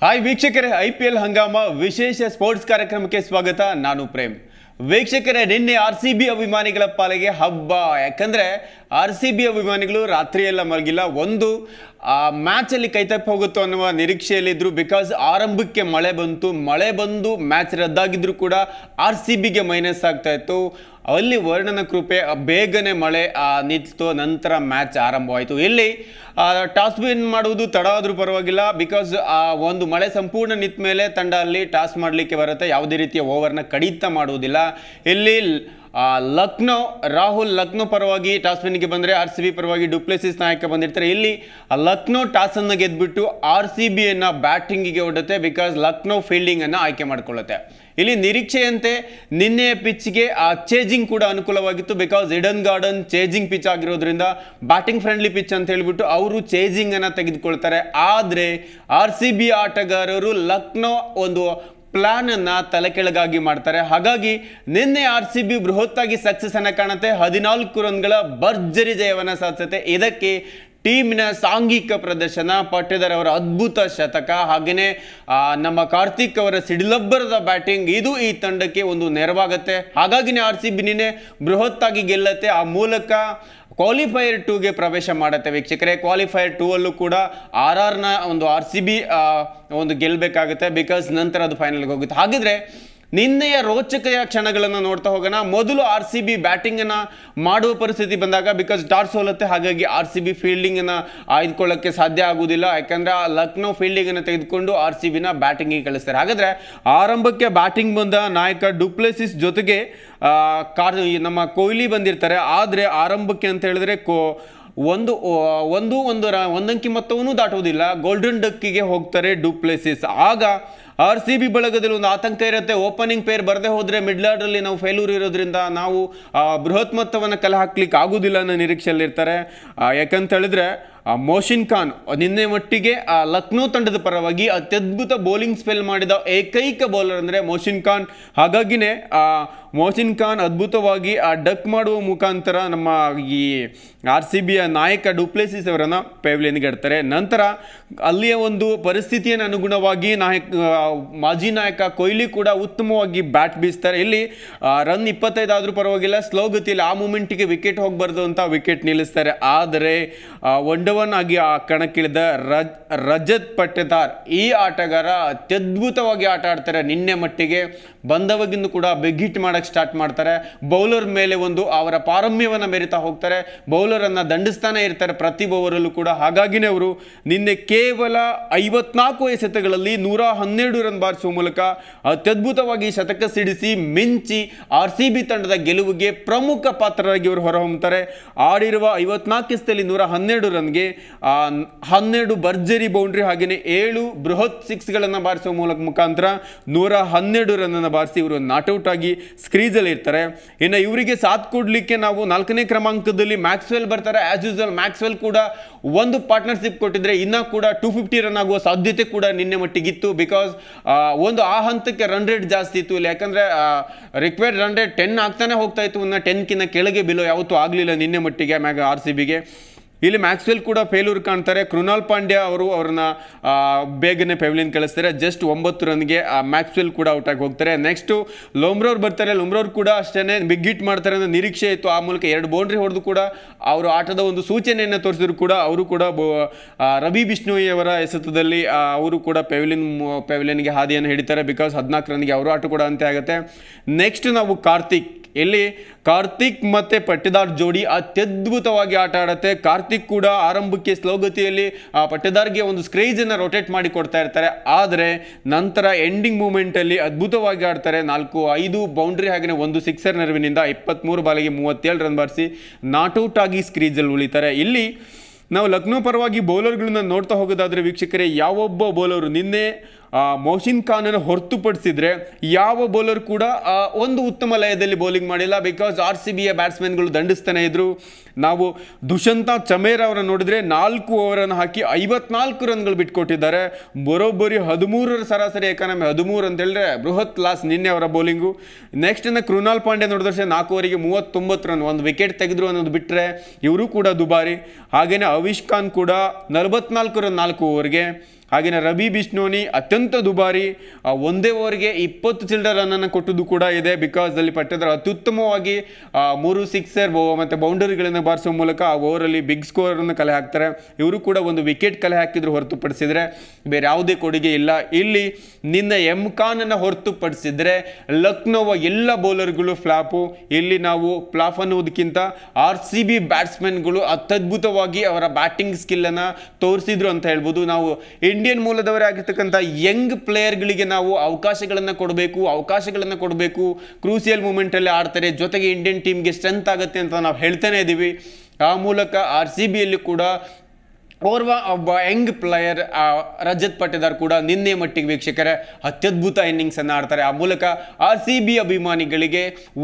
hi ವೀಕ್ಷಕರೇ I P L ಹಂಗಾಮ ವಿಶೇಷ sports ಕಾರ್ಯಕ್ರಮಕ್ಕೆ ಸ್ವಾಗತ ನಾನು ಪ್ರೇಮ್ ವೀಕ್ಷಕರೇ ನಿನ್ನೆ ಆರ್ ಸಿ ಬಿ ಅಭಿಮಾನಿಗಳ ಪಾಲಿಗೆ ಹಬ್ಬ ಯಾಕಂದ್ರೆ ಆರ್ ಸಿ ಬಿ ಅಭಿಮಾನಿಗಳು ರಾತ್ರಿಯೆಲ್ಲ ಮಲಗಿಲ್ಲ ಒಂದು ಆ ಮ್ಯಾಚಲ್ಲಿ ತಪ್ಪಿ ಹೋಗುತ್ತೋ ಅನ್ನುವ ನಿರೀಕ್ಷೆಯಲ್ಲಿದ್ದರು ಬಿಕಾಸ್ ಆರಂಭಕ್ಕೆ ಮಳೆ ಬಂತು ಮಳೆ ಬಂದು ಮ್ಯಾಚ್ ರದ್ದಾಗಿದ್ರು ಕೂಡ ಆರ್ ಸಿ ಬಿಗೆ ಮೈನಸ್ ಆಗ್ತಾ ಇತ್ತು ಅಲ್ಲಿ ವರ್ಣನ ಕೃಪೆ ಬೇಗನೆ ಮಳೆ ನಿಂತು ನಂತರ ಮ್ಯಾಚ್ ಆರಂಭವಾಯಿತು ಇಲ್ಲಿ ಟಾಸ್ ವಿನ್ ಮಾಡುವುದು ತಡ ಆದರೂ ಪರವಾಗಿಲ್ಲ ಬಿಕಾಸ್ ಆ ಒಂದು ಮಳೆ ಸಂಪೂರ್ಣ ನಿಂತ ಮೇಲೆ ತಂಡ ಅಲ್ಲಿ ಟಾಸ್ ಮಾಡಲಿಕ್ಕೆ ಬರುತ್ತೆ ಯಾವುದೇ ರೀತಿಯ ಓವರ್ನ ಕಡಿತ ಮಾಡುವುದಿಲ್ಲ ಇಲ್ಲಿ ಲಕ್ನೋ ರಾಹುಲ್ ಲಕ್ನೋ ಪರವಾಗಿ ಟಾಸ್ ಗೆ ಬಂದರೆ ಆರ್ ಸಿ ಬಿ ಪರವಾಗಿ ಡುಪ್ಲೆಸಿಸ್ ನಾಯಕ ಬಂದಿರ್ತಾರೆ ಇಲ್ಲಿ ಲಕ್ನೋ ಟಾಸನ್ನು ಗೆದ್ದುಬಿಟ್ಟು ಆರ್ ಸಿ ಬಿಯನ್ನು ಬ್ಯಾಟಿಂಗಿಗೆ ಒಡ್ಡುತ್ತೆ ಬಿಕಾಸ್ ಲಕ್ನೋ ಫೀಲ್ಡಿಂಗನ್ನು ಆಯ್ಕೆ ಮಾಡಿಕೊಳ್ಳುತ್ತೆ ಇಲ್ಲಿ ನಿರೀಕ್ಷೆಯಂತೆ ನಿನ್ನೆ ಪಿಚ್ಗೆ ಆ ಚೇಜಿಂಗ್ ಕೂಡ ಅನುಕೂಲವಾಗಿತ್ತು because Eden Garden chasing pitch ಆಗಿರೋದ್ರಿಂದ ಬ್ಯಾಟಿಂಗ್ ಫ್ರೆಂಡ್ಲಿ ಪಿಚ್ ಅಂತ ಹೇಳಿಬಿಟ್ಟು ಅವರು ಚೇಜಿಂಗನ್ನು ತೆಗೆದುಕೊಳ್ತಾರೆ ಆದರೆ ಆರ್ ಸಿ ಬಿ ಆಟಗಾರರು ಲಕ್ನೋ ಒಂದು ಅನ್ನ ತಲೆ ಕೆಳಗಾಗಿ ಮಾಡ್ತಾರೆ ಹಾಗಾಗಿ ನಿನ್ನೆ ಆರ್ ಸಿ ಬಿ ಬೃಹತ್ತಾಗಿ ಸಕ್ಸಸ್ ಅನ್ನು ಕಾಣುತ್ತೆ ಹದಿನಾಲ್ಕು ರನ್ಗಳ ಭರ್ಜರಿ ಜಯವನ್ನು ಸಾಧಿಸುತ್ತೆ ಇದಕ್ಕೆ ಟೀಮಿನ ಸಾಂಘಿಕ ಪ್ರದರ್ಶನ ಪಟ್ಟೇದಾರ್ ಅವರ ಅದ್ಭುತ ಶತಕ ಹಾಗೆಯೇ ನಮ್ಮ ಕಾರ್ತಿಕ್ ಅವರ ಸಿಡಿಲಬ್ಬರದ ಬ್ಯಾಟಿಂಗ್ ಇದು ಈ ತಂಡಕ್ಕೆ ಒಂದು ನೆರವಾಗುತ್ತೆ ಹಾಗಾಗಿನೇ ಆರ್ ಸಿ ಬಿ ನಿನ್ನೆ ಬೃಹತ್ತಾಗಿ ಗೆಲ್ಲತ್ತೆ ಆ ಮೂಲಕ ಕ್ವಾಲಿಫೈಯರ್ ಟೂಗೆ ಪ್ರವೇಶ ಮಾಡುತ್ತೆ ವೀಕ್ಷಕರೇ ಕ್ವಾಲಿಫೈಯರ್ ಟೂ ಅಲ್ಲೂ ಕೂಡ ಆರ್ ಆರ್ನ ಒಂದು ಆರ್ ಸಿ ಬಿ ಒಂದು ಗೆಲ್ಲಬೇಕಾಗುತ್ತೆ ಬಿಕಾಸ್ ನಂತರ ಅದು ಫೈನಲ್ಗೆ ಹೋಗುತ್ತೆ ಹಾಗಿದ್ರೆ ನಿನ್ನೆಯ ರೋಚಕೆಯ ಕ್ಷಣಗಳನ್ನು ನೋಡ್ತಾ ಹೋಗೋಣ ಮೊದಲು ಆರ್ ಸಿ ಬಿ ಬ್ಯಾಟಿಂಗನ್ನು ಮಾಡುವ ಪರಿಸ್ಥಿತಿ ಬಂದಾಗ ಬಿಕಾಸ್ ಟಾಸ್ ಸೋಲತ್ತೆ ಹಾಗಾಗಿ ಆರ್ ಸಿ ಬಿ ಫೀಲ್ಡಿಂಗನ್ನು ಆಯ್ದುಕೊಳ್ಳೋಕ್ಕೆ ಸಾಧ್ಯ ಆಗುವುದಿಲ್ಲ ಯಾಕಂದರೆ ಆ ಲಕ್ನೋ ಫೀಲ್ಡಿಂಗನ್ನು ತೆಗೆದುಕೊಂಡು ಆರ್ ಸಿ ಬಿನ ಬ್ಯಾಟಿಂಗಿಗೆ ಕಳಿಸ್ತಾರೆ ಹಾಗಾದ್ರೆ ಆರಂಭಕ್ಕೆ ಬ್ಯಾಟಿಂಗ್ ಬಂದ ನಾಯಕ ಡುಪ್ಲೆಸಿಸ್ ಜೊತೆಗೆ ಕಾರ್ ನಮ್ಮ ಕೊಹ್ಲಿ ಬಂದಿರ್ತಾರೆ ಆದರೆ ಆರಂಭಕ್ಕೆ ಅಂತ ಹೇಳಿದ್ರೆ ಒಂದು ಒಂದು ಒಂದು ರ ಒಂದಂಕಿ ಮೊತ್ತವನ್ನು ದಾಟುವುದಿಲ್ಲ ಗೋಲ್ಡನ್ ಡಕ್ಕಿಗೆ ಹೋಗ್ತಾರೆ ಡುಪ್ಲೆಸಿಸ್ ಆಗ ಆರ್ ಸಿ ಬಿ ಬಳಗದಲ್ಲಿ ಒಂದು ಆತಂಕ ಇರುತ್ತೆ ಓಪನಿಂಗ್ ಪೇರ್ ಬರದೇ ಹೋದರೆ ಅಲ್ಲಿ ನಾವು ಫೇಲ್ಯೂರ್ ಇರೋದ್ರಿಂದ ನಾವು ಬೃಹತ್ ಮೊತ್ತವನ್ನು ಕಲೆ ಹಾಕ್ಲಿಕ್ಕೆ ಆಗೋದಿಲ್ಲ ಅನ್ನೋ ನಿರೀಕ್ಷೆಯಲ್ಲಿರ್ತಾರೆ ಯಾಕಂತ ಹೇಳಿದ್ರೆ ಮೋಷಿನ್ ಖಾನ್ ನಿನ್ನೆ ಮಟ್ಟಿಗೆ ಲಕ್ನೋ ತಂಡದ ಪರವಾಗಿ ಅತ್ಯದ್ಭುತ ಬೌಲಿಂಗ್ ಸ್ಪೆಲ್ ಮಾಡಿದ ಏಕೈಕ ಬೌಲರ್ ಅಂದರೆ ಮೋಷಿನ್ ಖಾನ್ ಹಾಗಾಗಿನೇ ಮೋಹಿನ್ ಖಾನ್ ಅದ್ಭುತವಾಗಿ ಆ ಡಕ್ ಮಾಡುವ ಮುಖಾಂತರ ನಮ್ಮ ಈ ಆರ್ ಸಿ ಬಿಯ ನಾಯಕ ಡುಪ್ಲೆಸಿಸ್ ಅವರನ್ನು ಪೇವ್ಲಿಯನ್ಗೆ ಇಡ್ತಾರೆ ನಂತರ ಅಲ್ಲಿಯ ಒಂದು ಪರಿಸ್ಥಿತಿಯನ್ನು ಅನುಗುಣವಾಗಿ ನಾಯಕ ಮಾಜಿ ನಾಯಕ ಕೊಹ್ಲಿ ಕೂಡ ಉತ್ತಮವಾಗಿ ಬ್ಯಾಟ್ ಬೀಸ್ತಾರೆ ಇಲ್ಲಿ ರನ್ ಇಪ್ಪತ್ತೈದು ಆದರೂ ಪರವಾಗಿಲ್ಲ ಸ್ಲೋ ಗತಿಯಲ್ಲಿ ಆ ಮೂಮೆಂಟಿಗೆ ವಿಕೆಟ್ ಹೋಗಬಾರ್ದು ಅಂತ ವಿಕೆಟ್ ನಿಲ್ಲಿಸ್ತಾರೆ ಆದರೆ ಒನ್ ಆಗಿ ಆ ಕಣಕ್ಕಿಳಿದ ರಜ್ ರಜತ್ ಪಟ್ಟದಾರ್ ಈ ಆಟಗಾರ ಅತ್ಯದ್ಭುತವಾಗಿ ಆಟ ಆಡ್ತಾರೆ ನಿನ್ನೆ ಮಟ್ಟಿಗೆ ಬಂದವಾಗಿಂದು ಕೂಡ ಬೆಗ್ಗಿಟ್ ಮಾಡೋಕ್ಕೆ ಸ್ಟಾರ್ಟ್ ಮಾಡ್ತಾರೆ ಬೌಲರ್ ಮೇಲೆ ಒಂದು ಅವರ ಪಾರಮ್ಯವನ್ನು ಮೆರಿತಾ ಹೋಗ್ತಾರೆ ಬೌಲರನ್ನು ದಂಡಿಸ್ತಾನೆ ಇರ್ತಾರೆ ಪ್ರತಿ ಓವರಲ್ಲೂ ಕೂಡ ಹಾಗಾಗಿನೇ ಅವರು ನಿನ್ನೆ ಕೇವಲ ಐವತ್ನಾಲ್ಕು ಎಸೆತಗಳಲ್ಲಿ ನೂರ ಹನ್ನೆರಡು ರನ್ ಬಾರಿಸುವ ಮೂಲಕ ಅತ್ಯದ್ಭುತವಾಗಿ ಶತಕ ಸಿಡಿಸಿ ಮಿಂಚಿ ಆರ್ ಸಿ ಬಿ ತಂಡದ ಗೆಲುವಿಗೆ ಪ್ರಮುಖ ಪಾತ್ರರಾಗಿ ಅವರು ಹೊರಹೊಮ್ಮುತ್ತಾರೆ ಆಡಿರುವ ಐವತ್ನಾಲ್ಕು ಎಸೆತಲ್ಲಿ ನೂರ ಹನ್ನೆರಡು ರನ್ಗೆ ಹನ್ನೆರಡು ಭರ್ಜರಿ ಬೌಂಡ್ರಿ ಹಾಗೆಯೇ ಏಳು ಬೃಹತ್ ಸಿಕ್ಸ್ಗಳನ್ನು ಬಾರಿಸುವ ಮೂಲಕ ಮುಖಾಂತರ ನೂರ ಹನ್ನೆರಡು ರನ್ನನ್ನು ಬಾರಿಸಿ ಇವರು ನಾಟ್ಔಟ್ ಆಗಿ ಸ್ಕ್ರೀಜಲ್ಲಿ ಇರ್ತಾರೆ ಇನ್ನು ಇವರಿಗೆ ಸಾಥ್ ಕೊಡಲಿಕ್ಕೆ ನಾವು ನಾಲ್ಕನೇ ಕ್ರಮಾಂಕದಲ್ಲಿ ಮ್ಯಾಕ್ಸ್ವೆಲ್ ಬರ್ತಾರೆ ಆ್ಯಸ್ ಯೂಸಲ್ ಮ್ಯಾಕ್ಸ್ವೆಲ್ ಕೂಡ ಒಂದು ಪಾರ್ಟ್ನರ್ಶಿಪ್ ಕೊಟ್ಟಿದ್ರೆ ಇನ್ನೂ ಕೂಡ ಟೂ ಫಿಫ್ಟಿ ರನ್ ಆಗುವ ಸಾಧ್ಯತೆ ಕೂಡ ನಿನ್ನೆ ಮಟ್ಟಿಗಿತ್ತು ಬಿಕಾಸ್ ಒಂದು ಆ ಹಂತಕ್ಕೆ ರನ್ ರೇಟ್ ಜಾಸ್ತಿ ಇತ್ತು ಇಲ್ಲಿ ಯಾಕಂದರೆ ರಿಕ್ವೈರ್ಡ್ ರನ್ ರೇಟ್ ಟೆನ್ ಆಗ್ತಾನೆ ಹೋಗ್ತಾ ಇತ್ತು ಇನ್ನು ಟೆನ್ಕಿನ್ನ ಕೆಳಗೆ ಬಿಲೋ ಯಾವತ್ತೂ ಆಗಲಿಲ್ಲ ನಿನ್ನೆ ಮಟ್ಟಿಗೆ ಮ್ಯಾಗ ಆರ್ ಸಿ ಬಿಗೆ ಇಲ್ಲಿ ಮ್ಯಾಕ್ಸ್ವೆಲ್ ಕೂಡ ಫೇಲೂರ್ ಕಾಣ್ತಾರೆ ಕೃಣಾಲ್ ಪಾಂಡ್ಯ ಅವರು ಅವ್ರನ್ನ ಬೇಗನೆ ಪೆವಿಲಿನ್ ಕಳಿಸ್ತಾರೆ ಜಸ್ಟ್ ಒಂಬತ್ತು ರನ್ಗೆ ಮ್ಯಾಕ್ಸ್ವೆಲ್ ಕೂಡ ಔಟ್ ಆಗಿ ಹೋಗ್ತಾರೆ ನೆಕ್ಸ್ಟು ಲೊಮ್ರೋರ್ ಬರ್ತಾರೆ ಲೊಮ್ರೋರ್ ಕೂಡ ಅಷ್ಟೇ ಬಿಗ್ ಹಿಟ್ ಮಾಡ್ತಾರೆ ಅನ್ನೋ ನಿರೀಕ್ಷೆ ಇತ್ತು ಆ ಮೂಲಕ ಎರಡು ಬೌಂಡ್ರಿ ಹೊಡೆದು ಕೂಡ ಅವರು ಆಟದ ಒಂದು ಸೂಚನೆಯನ್ನು ತೋರಿಸಿದ್ರು ಕೂಡ ಅವರು ಕೂಡ ರವಿ ಅವರ ಎಸೆತದಲ್ಲಿ ಅವರು ಕೂಡ ಪೆವಿಲಿನ್ ಪೆವಿಲಿಯನ್ಗೆ ಹಾದಿಯನ್ನು ಹಿಡಿತಾರೆ ಬಿಕಾಸ್ ಹದಿನಾಲ್ಕು ರನ್ಗೆ ಅವರು ಆಟ ಕೂಡ ಅಂತೆ ಆಗುತ್ತೆ ನೆಕ್ಸ್ಟ್ ನಾವು ಕಾರ್ತಿಕ್ ಇಲ್ಲಿ ಕಾರ್ತಿಕ್ ಮತ್ತು ಪಟ್ಟೆದಾರ್ ಜೋಡಿ ಅತ್ಯದ್ಭುತವಾಗಿ ಆಟ ಆಡುತ್ತೆ ಕಾರ್ತಿಕ್ ಕೂಡ ಆರಂಭಕ್ಕೆ ಸ್ಲೋಗತಿಯಲ್ಲಿ ಆ ಪಟ್ಟದಾರ್ಗೆ ಒಂದು ಸ್ಕ್ರೇಜನ್ನು ರೊಟೇಟ್ ಮಾಡಿ ಕೊಡ್ತಾ ಇರ್ತಾರೆ ಆದರೆ ನಂತರ ಎಂಡಿಂಗ್ ಮೂಮೆಂಟಲ್ಲಿ ಅದ್ಭುತವಾಗಿ ಆಡ್ತಾರೆ ನಾಲ್ಕು ಐದು ಬೌಂಡ್ರಿ ಹಾಗೆ ಒಂದು ಸಿಕ್ಸರ್ ನೆರವಿನಿಂದ ಇಪ್ಪತ್ತ್ಮೂರು ಬಾಲಿಗೆ ಮೂವತ್ತೇಳು ರನ್ ಬಾರಿಸಿ ನಾಟ್ಔಟ್ ಆಗಿ ಸ್ಕ್ರೀಜಲ್ಲಿ ಉಳಿತಾರೆ ಇಲ್ಲಿ ನಾವು ಲಕ್ನೋ ಪರವಾಗಿ ಬೌಲರ್ಗಳನ್ನ ನೋಡ್ತಾ ಹೋಗೋದಾದರೆ ವೀಕ್ಷಕರೇ ಯಾವೊಬ್ಬ ಬೌಲರು ನಿನ್ನೆ ಮೊಹಸಿನ್ ಖಾನನ್ನು ಹೊರತುಪಡಿಸಿದರೆ ಯಾವ ಬೌಲರ್ ಕೂಡ ಒಂದು ಉತ್ತಮ ಲಯದಲ್ಲಿ ಬೌಲಿಂಗ್ ಮಾಡಿಲ್ಲ ಬಿಕಾಸ್ ಆರ್ ಸಿ ಬಿ ಎ ಬ್ಯಾಟ್ಸ್ಮನ್ಗಳು ದಂಡಿಸ್ತಾನೆ ಇದ್ದರು ನಾವು ದುಷಂತ ಚಮೇರ್ ಅವರನ್ನು ನೋಡಿದ್ರೆ ನಾಲ್ಕು ಓವರನ್ನು ಹಾಕಿ ಐವತ್ನಾಲ್ಕು ರನ್ಗಳು ಬಿಟ್ಕೊಟ್ಟಿದ್ದಾರೆ ಬರೋಬ್ಬರಿ ಹದಿಮೂರರ ಸರಾಸರಿ ಎಕಾನಮಿ ಹದಿಮೂರು ಅಂತ ಹೇಳಿದ್ರೆ ಬೃಹತ್ ಲಾಸ್ ನಿನ್ನೆ ಅವರ ಬೌಲಿಂಗು ನೆಕ್ಸ್ಟ್ ಇನ್ನು ಕೃಣಾಲ್ ಪಾಂಡೆ ನೋಡಿದ್ರೆ ನಾಲ್ಕು ಓವರಿಗೆ ಮೂವತ್ತೊಂಬತ್ತು ರನ್ ಒಂದು ವಿಕೆಟ್ ತೆಗೆದ್ರು ಅನ್ನೋದು ಬಿಟ್ಟರೆ ಇವರು ಕೂಡ ದುಬಾರಿ ಹಾಗೆಯೇ ಅವಿಶ್ ಖಾನ್ ಕೂಡ ನಲವತ್ನಾಲ್ಕು ರನ್ ನಾಲ್ಕು ಓವರ್ಗೆ ಹಾಗೆಯೇ ರವಿ ಬಿಷ್ಣೋನಿ ಅತ್ಯಂತ ದುಬಾರಿ ಒಂದೇ ಓವರ್ಗೆ ಇಪ್ಪತ್ತು ಚಿಲ್ಡ್ರ ರನ್ನನ್ನು ಕೊಟ್ಟದ್ದು ಕೂಡ ಇದೆ ಬಿಕಾಸ್ ಅಲ್ಲಿ ಪಟ್ಟದ್ರ ಅತ್ಯುತ್ತಮವಾಗಿ ಮೂರು ಸಿಕ್ಸರ್ ಮತ್ತು ಬೌಂಡರಿಗಳನ್ನು ಬಾರಿಸುವ ಮೂಲಕ ಆ ಓವರಲ್ಲಿ ಬಿಗ್ ಸ್ಕೋರನ್ನು ಕಲೆ ಹಾಕ್ತಾರೆ ಇವರು ಕೂಡ ಒಂದು ವಿಕೆಟ್ ಕಲೆ ಹಾಕಿದ್ರು ಹೊರತುಪಡಿಸಿದರೆ ಬೇರೆ ಯಾವುದೇ ಕೊಡುಗೆ ಇಲ್ಲ ಇಲ್ಲಿ ನಿನ್ನ ಎಂ ಖಾನನ್ನು ಹೊರತುಪಡಿಸಿದರೆ ಲಕ್ನೋವ ಎಲ್ಲ ಬೌಲರ್ಗಳು ಫ್ಲಾಪು ಇಲ್ಲಿ ನಾವು ಫ್ಲಾಫ್ ಅನ್ನುವುದಕ್ಕಿಂತ ಆರ್ ಸಿ ಬಿ ಬ್ಯಾಟ್ಸ್ಮನ್ಗಳು ಅತ್ಯದ್ಭುತವಾಗಿ ಅವರ ಬ್ಯಾಟಿಂಗ್ ಸ್ಕಿಲ್ಲನ್ನು ತೋರಿಸಿದ್ರು ಅಂತ ಹೇಳ್ಬೋದು ನಾವು ಇಂಡಿಯನ್ ಮೂಲದವರೇ ಆಗಿರ್ತಕ್ಕಂಥ ಯಂಗ್ ಪ್ಲೇಯರ್ಗಳಿಗೆ ನಾವು ಅವಕಾಶಗಳನ್ನು ಕೊಡಬೇಕು ಅವಕಾಶಗಳನ್ನು ಕೊಡಬೇಕು ಕ್ರೂಸಿಯಲ್ ಮೂಮೆಂಟಲ್ಲಿ ಆಡ್ತಾರೆ ಜೊತೆಗೆ ಇಂಡಿಯನ್ ಟೀಮ್ಗೆ ಸ್ಟ್ರೆಂತ್ ಆಗುತ್ತೆ ಅಂತ ನಾವು ಹೇಳ್ತಾನೆ ಇದ್ದೀವಿ ಆ ಮೂಲಕ ಆರ್ ಸಿ ಬಿಯಲ್ಲಿ ಕೂಡ ಓರ್ವ ಒಬ್ಬ ಯಂಗ್ ಪ್ಲೇಯರ್ ರಜತ್ ಪಟ್ಟೆದಾರ್ ಕೂಡ ನಿನ್ನೆ ಮಟ್ಟಿಗೆ ವೀಕ್ಷಕರೇ ಅತ್ಯದ್ಭುತ ಇನ್ನಿಂಗ್ಸ್ ಅನ್ನು ಆಡ್ತಾರೆ ಆ ಮೂಲಕ ಆರ್ ಸಿ ಬಿ ಅಭಿಮಾನಿಗಳಿಗೆ